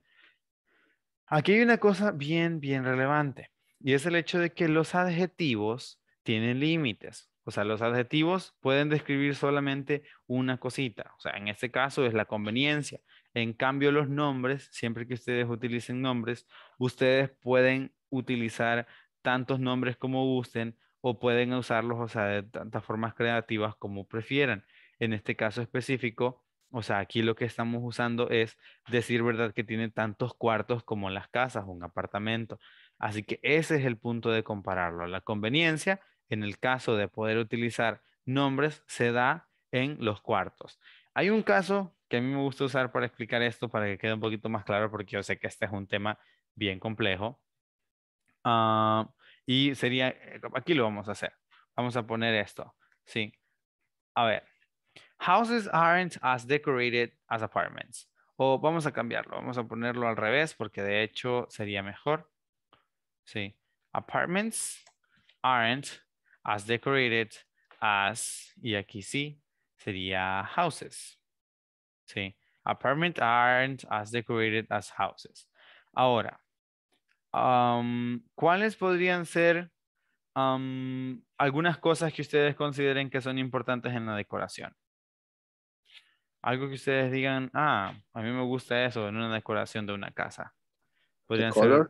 Aquí hay una cosa bien, bien relevante y es el hecho de que los adjetivos tienen límites. O sea, los adjetivos pueden describir solamente una cosita. O sea, en este caso es la conveniencia. En cambio, los nombres, siempre que ustedes utilicen nombres, ustedes pueden utilizar tantos nombres como gusten o pueden usarlos, o sea, de tantas formas creativas como prefieran. En este caso específico, o sea, aquí lo que estamos usando es decir verdad que tiene tantos cuartos como las casas, un apartamento. Así que ese es el punto de compararlo. La conveniencia, en el caso de poder utilizar nombres, se da en los cuartos. Hay un caso que a mí me gusta usar para explicar esto, para que quede un poquito más claro, porque yo sé que este es un tema bien complejo. Ah, y sería, eh, aquí lo vamos a hacer. Vamos a poner esto. Sí. A ver Houses aren't as decorated as apartments. O vamos a cambiarlo, vamos a ponerlo al revés porque de hecho sería mejor. Sí. Apartments aren't as decorated as, y aquí sí, sería houses. Sí. Apartments aren't as decorated as houses. Ahora, um, ¿cuáles podrían ser um, algunas cosas que ustedes consideren que son importantes en la decoración? algo que ustedes digan, ah, a mí me gusta eso en una decoración de una casa. Podrían ser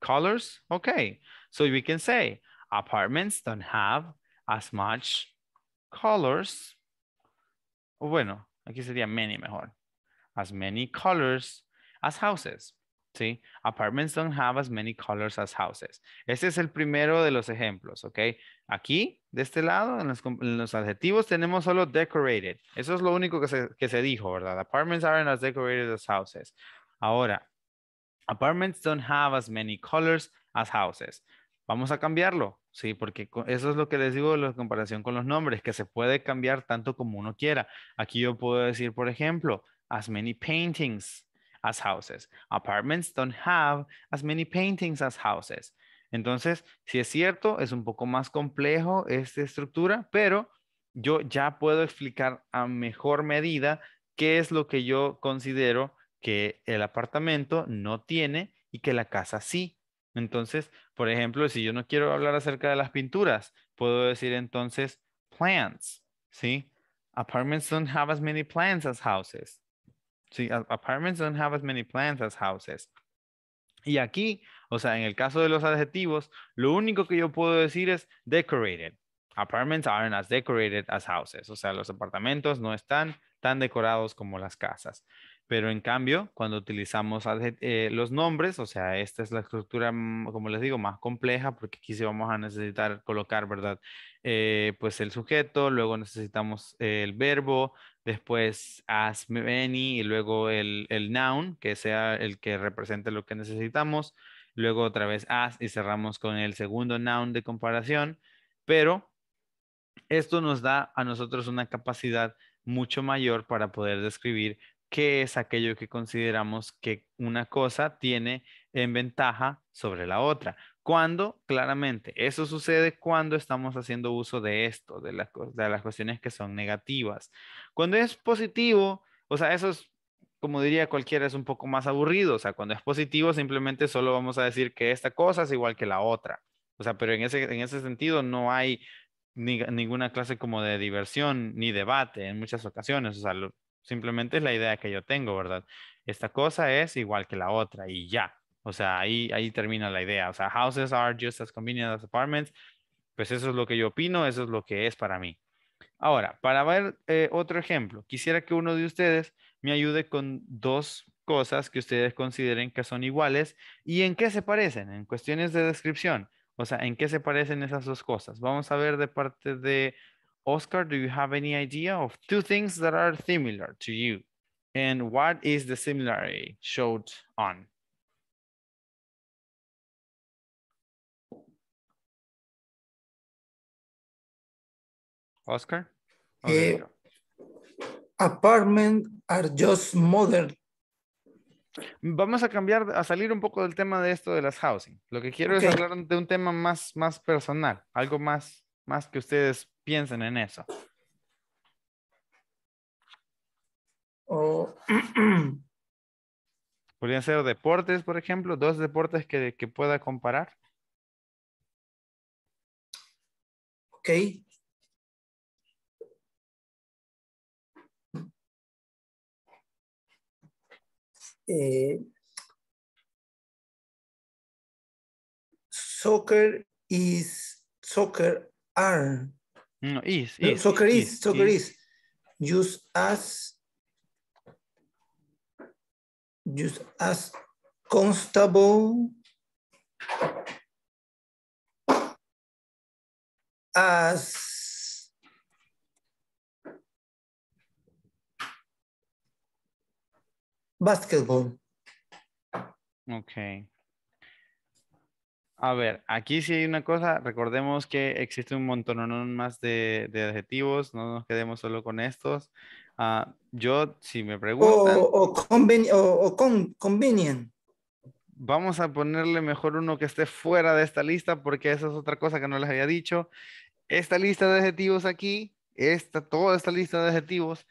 colors. Okay, so we can say apartments don't have as much colors. Bueno, aquí sería many mejor. As many colors as houses. ¿sí? Apartments don't have as many colors as houses. Este es el primero de los ejemplos, ¿ok? Aquí, de este lado, en los, adjetivos tenemos solo decorated. Eso es lo único que se, que se dijo, ¿verdad? Apartments aren't as decorated as houses. Ahora, apartments don't have as many colors as houses. Vamos a cambiarlo, ¿sí? Porque eso es lo que les digo en la comparación con los nombres, que se puede cambiar tanto como uno quiera. Aquí yo puedo decir, por ejemplo, as many paintings as houses. Apartments don't have as many paintings as houses. Entonces, si es cierto, es un poco más complejo esta estructura, pero yo ya puedo explicar a mejor medida qué es lo que yo considero que el apartamento no tiene y que la casa sí. Entonces, por ejemplo, si yo no quiero hablar acerca de las pinturas, puedo decir entonces plants, ¿sí? Apartments don't have as many plants as houses. Sí, apartments don't have as many plants as houses. Y aquí, o sea, en el caso de los adjetivos, lo único que yo puedo decir es decorated. Apartments aren't as decorated as houses. O sea, los apartamentos no están tan decorados como las casas. Pero en cambio, cuando utilizamos eh, los nombres, o sea, esta es la estructura, mm, como les digo, más compleja, porque aquí sí vamos a necesitar colocar, ¿verdad? Eh, pues el sujeto, luego necesitamos el verbo, después as many y luego el, el noun, que sea el que represente lo que necesitamos. Luego otra vez as y cerramos con el segundo noun de comparación. Pero esto nos da a nosotros una capacidad mucho mayor para poder describir qué es aquello que consideramos que una cosa tiene en ventaja sobre la otra. Cuando, claramente, eso sucede cuando estamos haciendo uso de esto, de las, de las cuestiones que son negativas. Cuando es positivo, o sea, eso es, como diría cualquiera, es un poco más aburrido. O sea, cuando es positivo, simplemente solo vamos a decir que esta cosa es igual que la otra. O sea, pero en ese, en ese sentido no hay ninguna clase como de diversión ni debate en muchas ocasiones. O sea, Simplemente es la idea que yo tengo, ¿verdad? Esta cosa es igual que la otra y ya. O sea, ahí, ahí termina la idea. O sea, houses are just as convenient as apartments. Pues eso es lo que yo opino, eso es lo que es para mí. Ahora, para ver eh, otro ejemplo, quisiera que uno de ustedes me ayude con dos cosas que ustedes consideren que son iguales y en qué se parecen, en cuestiones de descripción. O sea, en qué se parecen esas dos cosas. Vamos a ver de parte de Oscar, do you have any idea of two things that are similar to you? And what is the similarity showed on? Oscar? Apartments oh, eh, apartment are just modern. Vamos a cambiar, a salir un poco del tema de esto de las housing. Lo que quiero es hablar de un tema más, más personal, algo más, más que ustedes Piensen en eso. O... Podrían ser deportes, por ejemplo, dos deportes que, pueda comparar. Ok. Eh, soccer is soccer are No, is, is soccer is, is soccer is, is. Use as use as constable as basketball. Okay. A ver, aquí sí hay una cosa, recordemos que existe un montón más de, adjetivos, no nos quedemos solo con estos. Ah, yo, si me preguntan... O, o, con, convenient. Vamos a ponerle mejor uno que esté fuera de esta lista porque esa es otra cosa que no les había dicho. Esta lista de adjetivos aquí, esta, toda esta lista de adjetivos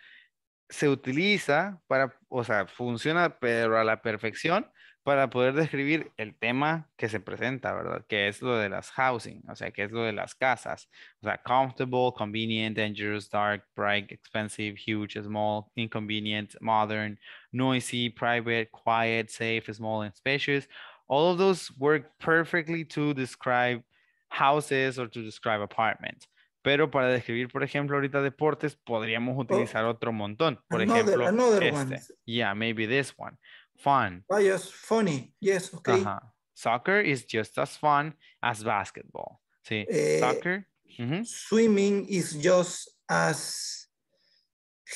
se utiliza para, o sea, funciona pero a la perfección para poder describir el tema que se presenta, ¿verdad? Que es lo de las housing, o sea, que es lo de las casas. O sea, comfortable, convenient, dangerous, dark, bright, expensive, huge, small, inconvenient, modern, noisy, private, quiet, safe, small, and spacious. All of those work perfectly to describe houses or to describe apartments. Pero para describir, por ejemplo, ahorita deportes, podríamos oh. utilizar otro montón. Por ejemplo, este. Yeah, maybe this one. fun. Ah, yes, funny. Yes, okay. Uh -huh. Soccer is just as fun as basketball. See, uh, soccer. Mm -hmm. Swimming is just as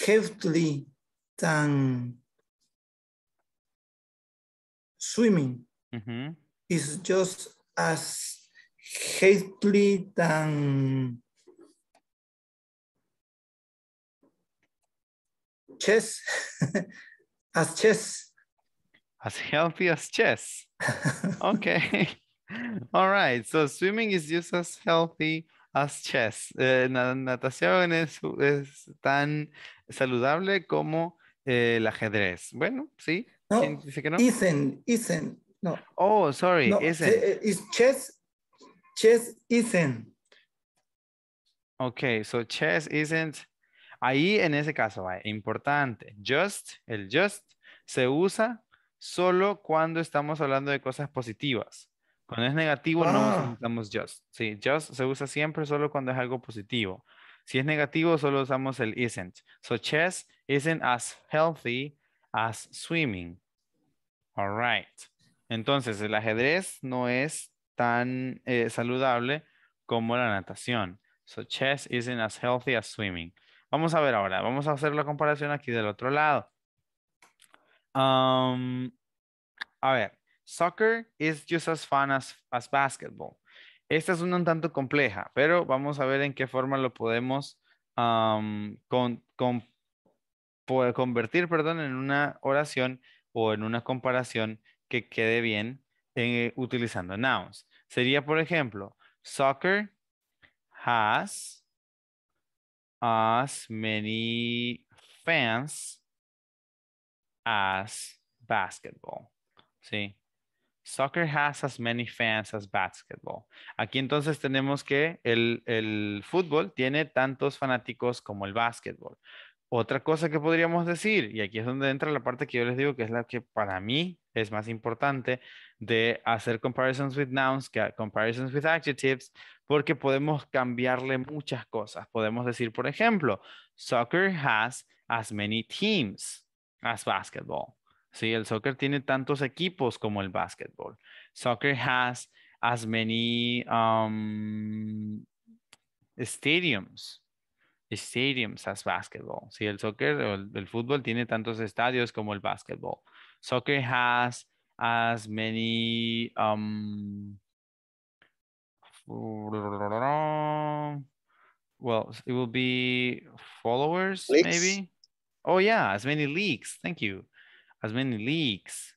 heavily than swimming. Mm -hmm. Is just as heavily than chess as chess. as healthy as chess. okay. All right. So swimming is just as healthy as chess. Eh, natación es, tan saludable como eh, el ajedrez. Bueno, sí. Isn't, isn't, no. Oh, sorry, eh, Is chess, chess isn't. Ok, so chess isn't. Ahí en ese caso, importante. Just, el just se usa solo cuando estamos hablando de cosas positivas. Cuando es negativo no ah. usamos just. Sí, just se usa siempre solo cuando es algo positivo. Si es negativo solo usamos el isn't. So chess isn't as healthy as swimming. All right. Entonces, el ajedrez no es tan eh, saludable como la natación. So chess isn't as healthy as swimming. Vamos a ver ahora, vamos a hacer la comparación aquí del otro lado. Um, a ver, soccer is just as fun as, basketball. Esta es una un tanto compleja, pero vamos a ver en qué forma lo podemos um, convertir perdón, en una oración o en una comparación que quede bien eh, utilizando nouns. Sería, por ejemplo, soccer has as many fans as basketball. ¿sí? Soccer has as many fans as basketball. Aquí entonces tenemos que el, el fútbol tiene tantos fanáticos como el basketball. Otra cosa que podríamos decir, y aquí es donde entra la parte que yo les digo que es la que para mí es más importante de hacer comparisons with nouns que comparisons with adjectives, porque podemos cambiarle muchas cosas. Podemos decir, por ejemplo, soccer has as many teams as basketball. Sí, el soccer tiene tantos equipos como el basketball. Soccer has as many um, stadiums, stadiums as basketball. Sí, el soccer o el, el, fútbol tiene tantos estadios como el basketball. Soccer has as many um, well, it will be followers maybe Oh yeah, as many leagues. Thank you. As many leagues.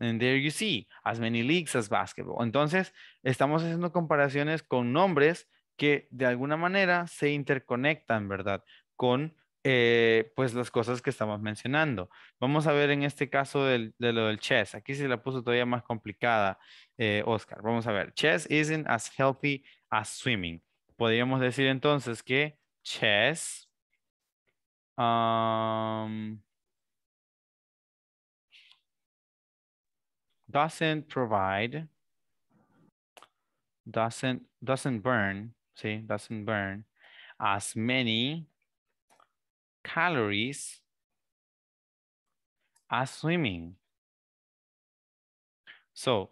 And there you see, as many leagues as basketball. Entonces, estamos haciendo comparaciones con nombres que de alguna manera se interconectan, ¿verdad? Con eh, pues las cosas que estamos mencionando. Vamos a ver en este caso de lo del chess. Aquí se la puso todavía más complicada, eh, Oscar. Vamos a ver. Chess isn't as healthy as swimming. Podríamos decir entonces que chess um, doesn't provide, doesn't, doesn't burn, see, doesn't burn as many calories as swimming. So,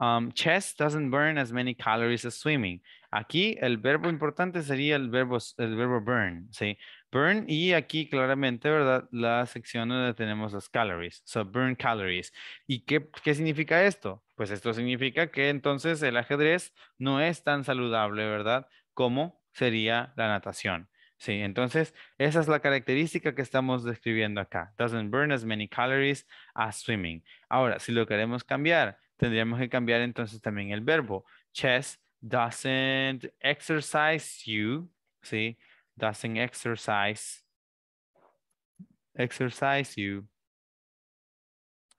um, chess doesn't burn as many calories as swimming. Aquí el verbo importante sería el verbo, el verbo burn, See. burn y aquí claramente, ¿verdad? La sección donde tenemos las calories, so burn calories. ¿Y qué, qué significa esto? Pues esto significa que entonces el ajedrez no es tan saludable, ¿verdad? Como sería la natación. Sí, entonces esa es la característica que estamos describiendo acá. Doesn't burn as many calories as swimming. Ahora, si lo queremos cambiar, tendríamos que cambiar entonces también el verbo. Chess doesn't exercise you, ¿sí? doesn't exercise, exercise you.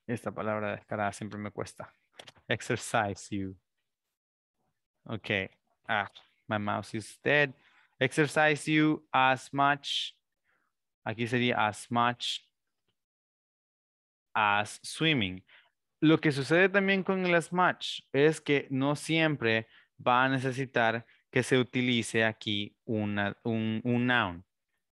Esta palabra descarada siempre me cuesta. Exercise you. Okay. Ah, my mouse is dead. Exercise you as much. Aquí sería as much as swimming. Lo que sucede también con el as much es que no siempre va a necesitar que se utilice aquí un, un noun.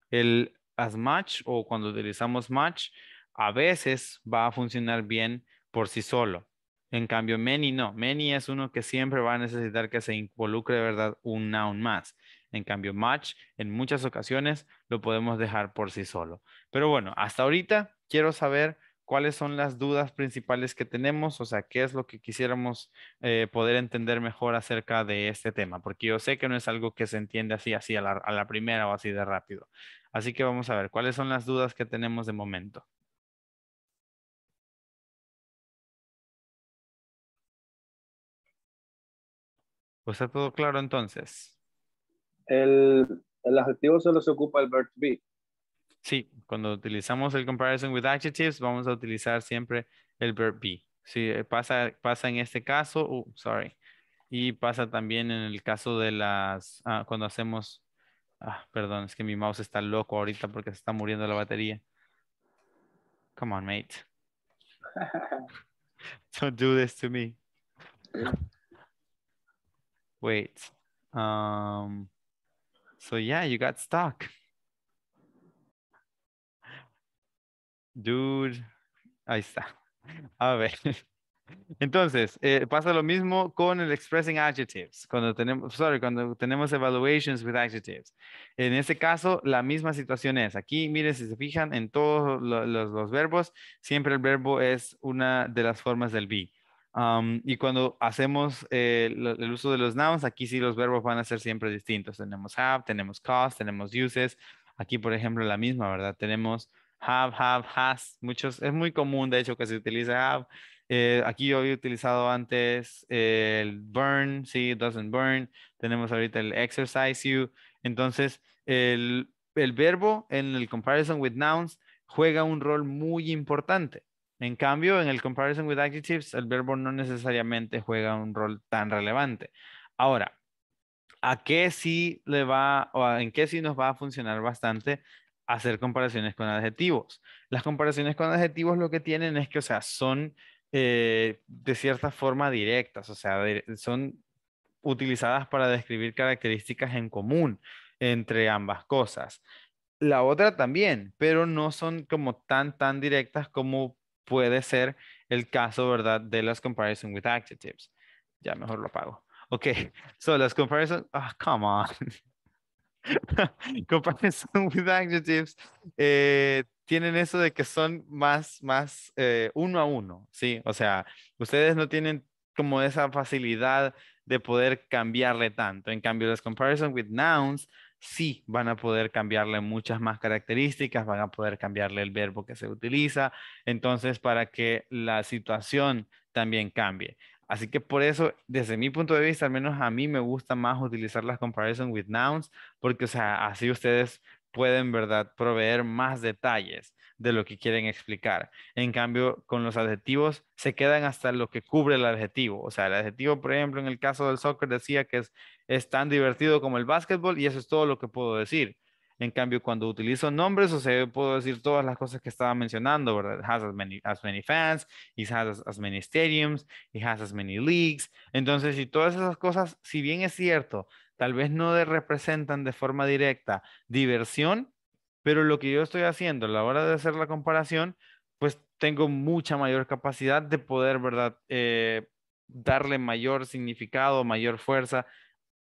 El as much o cuando utilizamos much, a veces va a funcionar bien por sí solo. En cambio, many no. Many es uno que siempre va a necesitar que se involucre, de ¿verdad? Un noun más. En cambio, much, en muchas ocasiones, lo podemos dejar por sí solo. Pero bueno, hasta ahorita quiero saber cuáles son las dudas principales que tenemos, o sea, qué es lo que quisiéramos eh, poder entender mejor acerca de este tema, porque yo sé que no es algo que se entiende así, así a la, primera o así de rápido. Así que vamos a ver, ¿cuáles son las dudas que tenemos de momento? Pues está todo claro entonces. El, el adjetivo solo se ocupa el verb to be. Sí, cuando utilizamos el comparison with adjectives, vamos a utilizar siempre el verb be. Sí, eh, pasa, pasa en este caso, oh, sorry, y pasa también en el caso de las, ah, cuando hacemos, ah, perdón, es que mi mouse está loco ahorita porque se está muriendo la batería. Come on, mate. Don't do this to me. Wait. Um, so yeah, you got stuck. Dude. Ahí está. A ver. Entonces, eh, pasa lo mismo con el expressing adjectives, cuando tenemos, sorry, cuando tenemos evaluations with adjectives. En ese caso, la misma situación es. Aquí, miren, si se fijan en todos los, verbos, siempre el verbo es una de las formas del be. Um, y cuando hacemos el, eh, el, uso de los nouns, aquí sí los verbos van a ser siempre distintos. Tenemos have, tenemos cost, tenemos uses. Aquí, por ejemplo, la misma, ¿verdad? Tenemos have, have, has, muchos, es muy común de hecho que se utilice have. Eh, aquí yo había utilizado antes el burn, sí, doesn't burn. Tenemos ahorita el exercise you. Entonces, el, verbo en el comparison with nouns juega un rol muy importante. En cambio, en el comparison with adjectives, el verbo no necesariamente juega un rol tan relevante. Ahora, ¿a qué sí le va o en qué sí nos va a funcionar bastante hacer comparaciones con adjetivos. Las comparaciones con adjetivos lo que tienen es que, o sea, son eh, de cierta forma directas, o sea, son utilizadas para describir características en común entre ambas cosas. La otra también, pero no son como tan, tan directas como puede ser el caso, ¿verdad? De las comparaciones with adjectives. Ya mejor lo apago. Ok, so las comparaciones ah come on. comparison with adjectives, eh, tienen eso de que son más, más eh, uno a uno, ¿sí? O sea, ustedes no tienen como esa facilidad de poder cambiarle tanto. En cambio, las comparison with nouns sí van a poder cambiarle muchas más características, van a poder cambiarle el verbo que se utiliza, entonces para que la situación también cambie. Así que por eso, desde mi punto de vista, al menos a mí me gusta más utilizar las comparison with nouns, porque sea, así ustedes pueden, ¿verdad?, proveer más detalles de lo que quieren explicar. En cambio, con los adjetivos se quedan hasta lo que cubre el adjetivo. O sea, el adjetivo, por ejemplo, en el caso del soccer decía que es tan divertido como el básquetbol y eso es todo lo que puedo decir. En cambio, cuando utilizo nombres, o sea, puedo decir todas las cosas que estaba mencionando, ¿verdad? has as many, fans, he has as, many stadiums, he has as many leagues. Entonces, si todas esas cosas, si bien es cierto, tal vez no representan de forma directa diversión, pero lo que yo estoy haciendo a la hora de hacer la comparación, pues tengo mucha mayor capacidad de poder, ¿verdad? Eh, darle mayor significado, mayor fuerza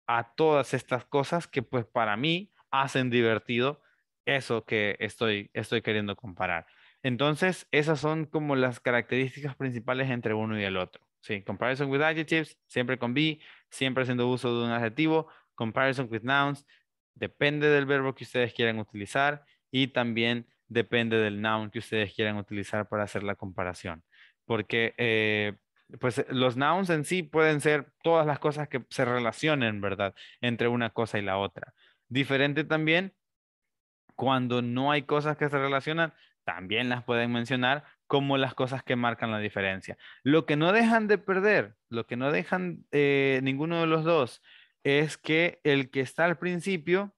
a todas estas cosas que pues para mí hacen divertido eso que estoy, queriendo comparar. Entonces, esas son como las características principales entre uno y el otro. comparison with adjectives, siempre con be, siempre haciendo uso de un adjetivo. Comparison with nouns, depende del verbo que ustedes quieran utilizar y también depende del noun que ustedes quieran utilizar para hacer la comparación. Porque eh, pues los nouns en sí pueden ser todas las cosas que se relacionen, ¿verdad? Entre una cosa y la otra. Diferente también cuando no hay cosas que se relacionan, también las pueden mencionar como las cosas que marcan la diferencia. Lo que no dejan de perder, lo que no dejan eh, ninguno de los dos, es que el que está al principio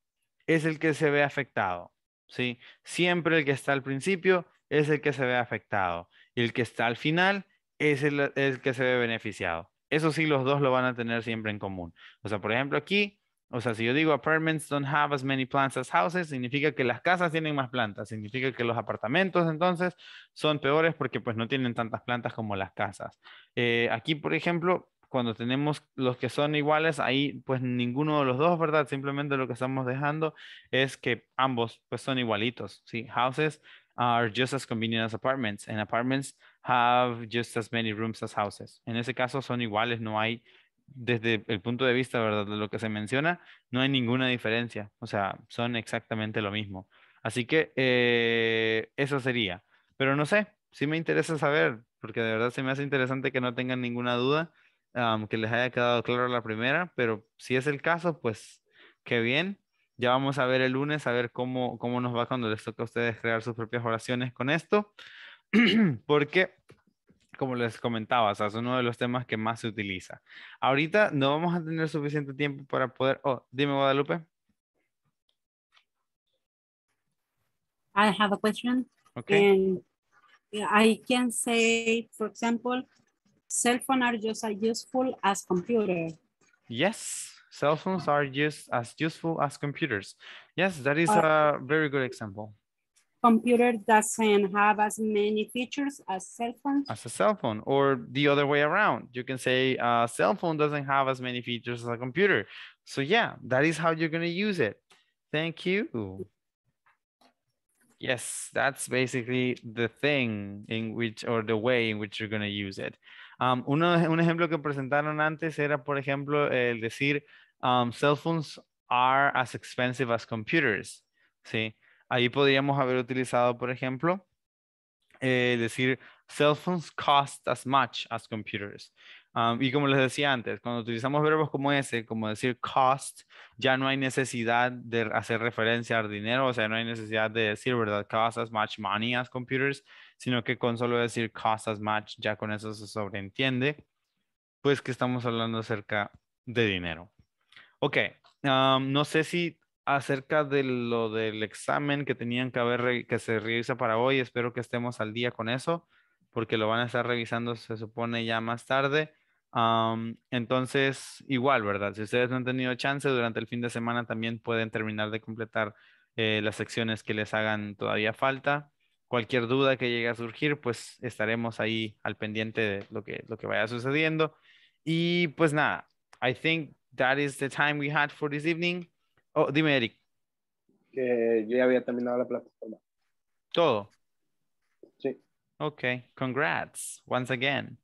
es el que se ve afectado. ¿sí? Siempre el que está al principio es el que se ve afectado. Y el que está al final es el que se ve beneficiado. Eso sí, los dos lo van a tener siempre en común. O sea, por ejemplo, aquí o sea, si yo digo apartments don't have as many plants as houses, significa que las casas tienen más plantas, significa que los apartamentos entonces son peores porque pues no tienen tantas plantas como las casas. Eh, aquí, por ejemplo, cuando tenemos los que son iguales, ahí pues ninguno de los dos, ¿verdad? Simplemente lo que estamos dejando es que ambos pues son igualitos, ¿sí? Houses are just as convenient as apartments and apartments have just as many rooms as houses. En ese caso son iguales, no hay desde el punto de vista ¿verdad? de lo que se menciona, no hay ninguna diferencia. O sea, son exactamente lo mismo. Así que eh, eso sería. Pero no sé, sí me interesa saber, porque de verdad se me hace interesante que no tengan ninguna duda, que les haya quedado claro la primera, pero si es el caso, pues qué bien. Ya vamos a ver el lunes, a ver cómo, cómo nos va cuando les toca a ustedes crear sus propias oraciones con esto, porque como les comentaba, es uno de los temas que más se utiliza. Ahorita no vamos a tener suficiente tiempo para poder... Oh, dime Guadalupe. I have a question. Okay. I can say, for example, cell phones are just as useful as computers Yes, cell phones are just as useful as computers. Yes, that is a very good example. computer doesn't have as many features as cell phones. As a cell phone, or the other way around. You can say a uh, cell phone doesn't have as many features as a computer. So yeah, that is how you're gonna use it. Thank you. Yes, that's basically the thing in which, or the way in which you're gonna use it. Um, uno, un ejemplo que presentaron antes era, por ejemplo, el decir um, cell phones are as expensive as computers. ¿sí? Ahí podríamos haber utilizado, por ejemplo, eh, decir, cell phones cost as much as computers. y como les decía antes, cuando utilizamos verbos como ese, como decir cost, ya no hay necesidad de hacer referencia al dinero, o sea, no hay necesidad de decir, ¿verdad? Cost as much money as computers, sino que con solo decir cost as much, ya con eso se sobreentiende, pues que estamos hablando acerca de dinero. Ok, no sé si acerca de lo del examen que tenían que haber, que se revisa para hoy. Espero que estemos al día con eso, porque lo van a estar revisando, se supone, ya más tarde. entonces, igual, ¿verdad? Si ustedes no han tenido chance durante el fin de semana, también pueden terminar de completar eh, las secciones que les hagan todavía falta. Cualquier duda que llegue a surgir, pues estaremos ahí al pendiente de lo que, lo que vaya sucediendo. Y pues nada, I think that is the time we had for this evening. Oh, dime, Eric. Que yo ya había terminado la plataforma. ¿Todo? Sí. Ok, congrats, once again.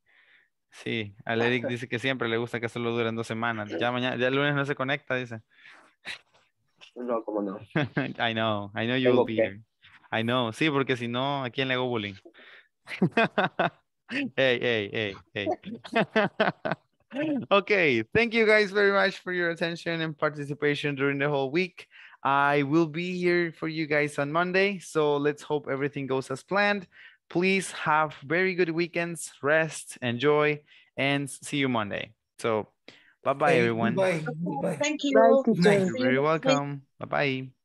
Sí, al Eric dice que siempre le gusta que solo duren dos semanas. Ya mañana, ya el lunes no se conecta, dice. No, cómo no. I know, I know you'll be here. I know, sí, porque si no, ¿a quién le hago bullying? hey, hey, hey, hey. okay, thank you guys very much for your attention and participation during the whole week. I will be here for you guys on Monday, so let's hope everything goes as planned. Please have very good weekends, rest, enjoy, and see you Monday. So, bye-bye, everyone. Bye. Thank you. Bye, You're very welcome. Bye-bye.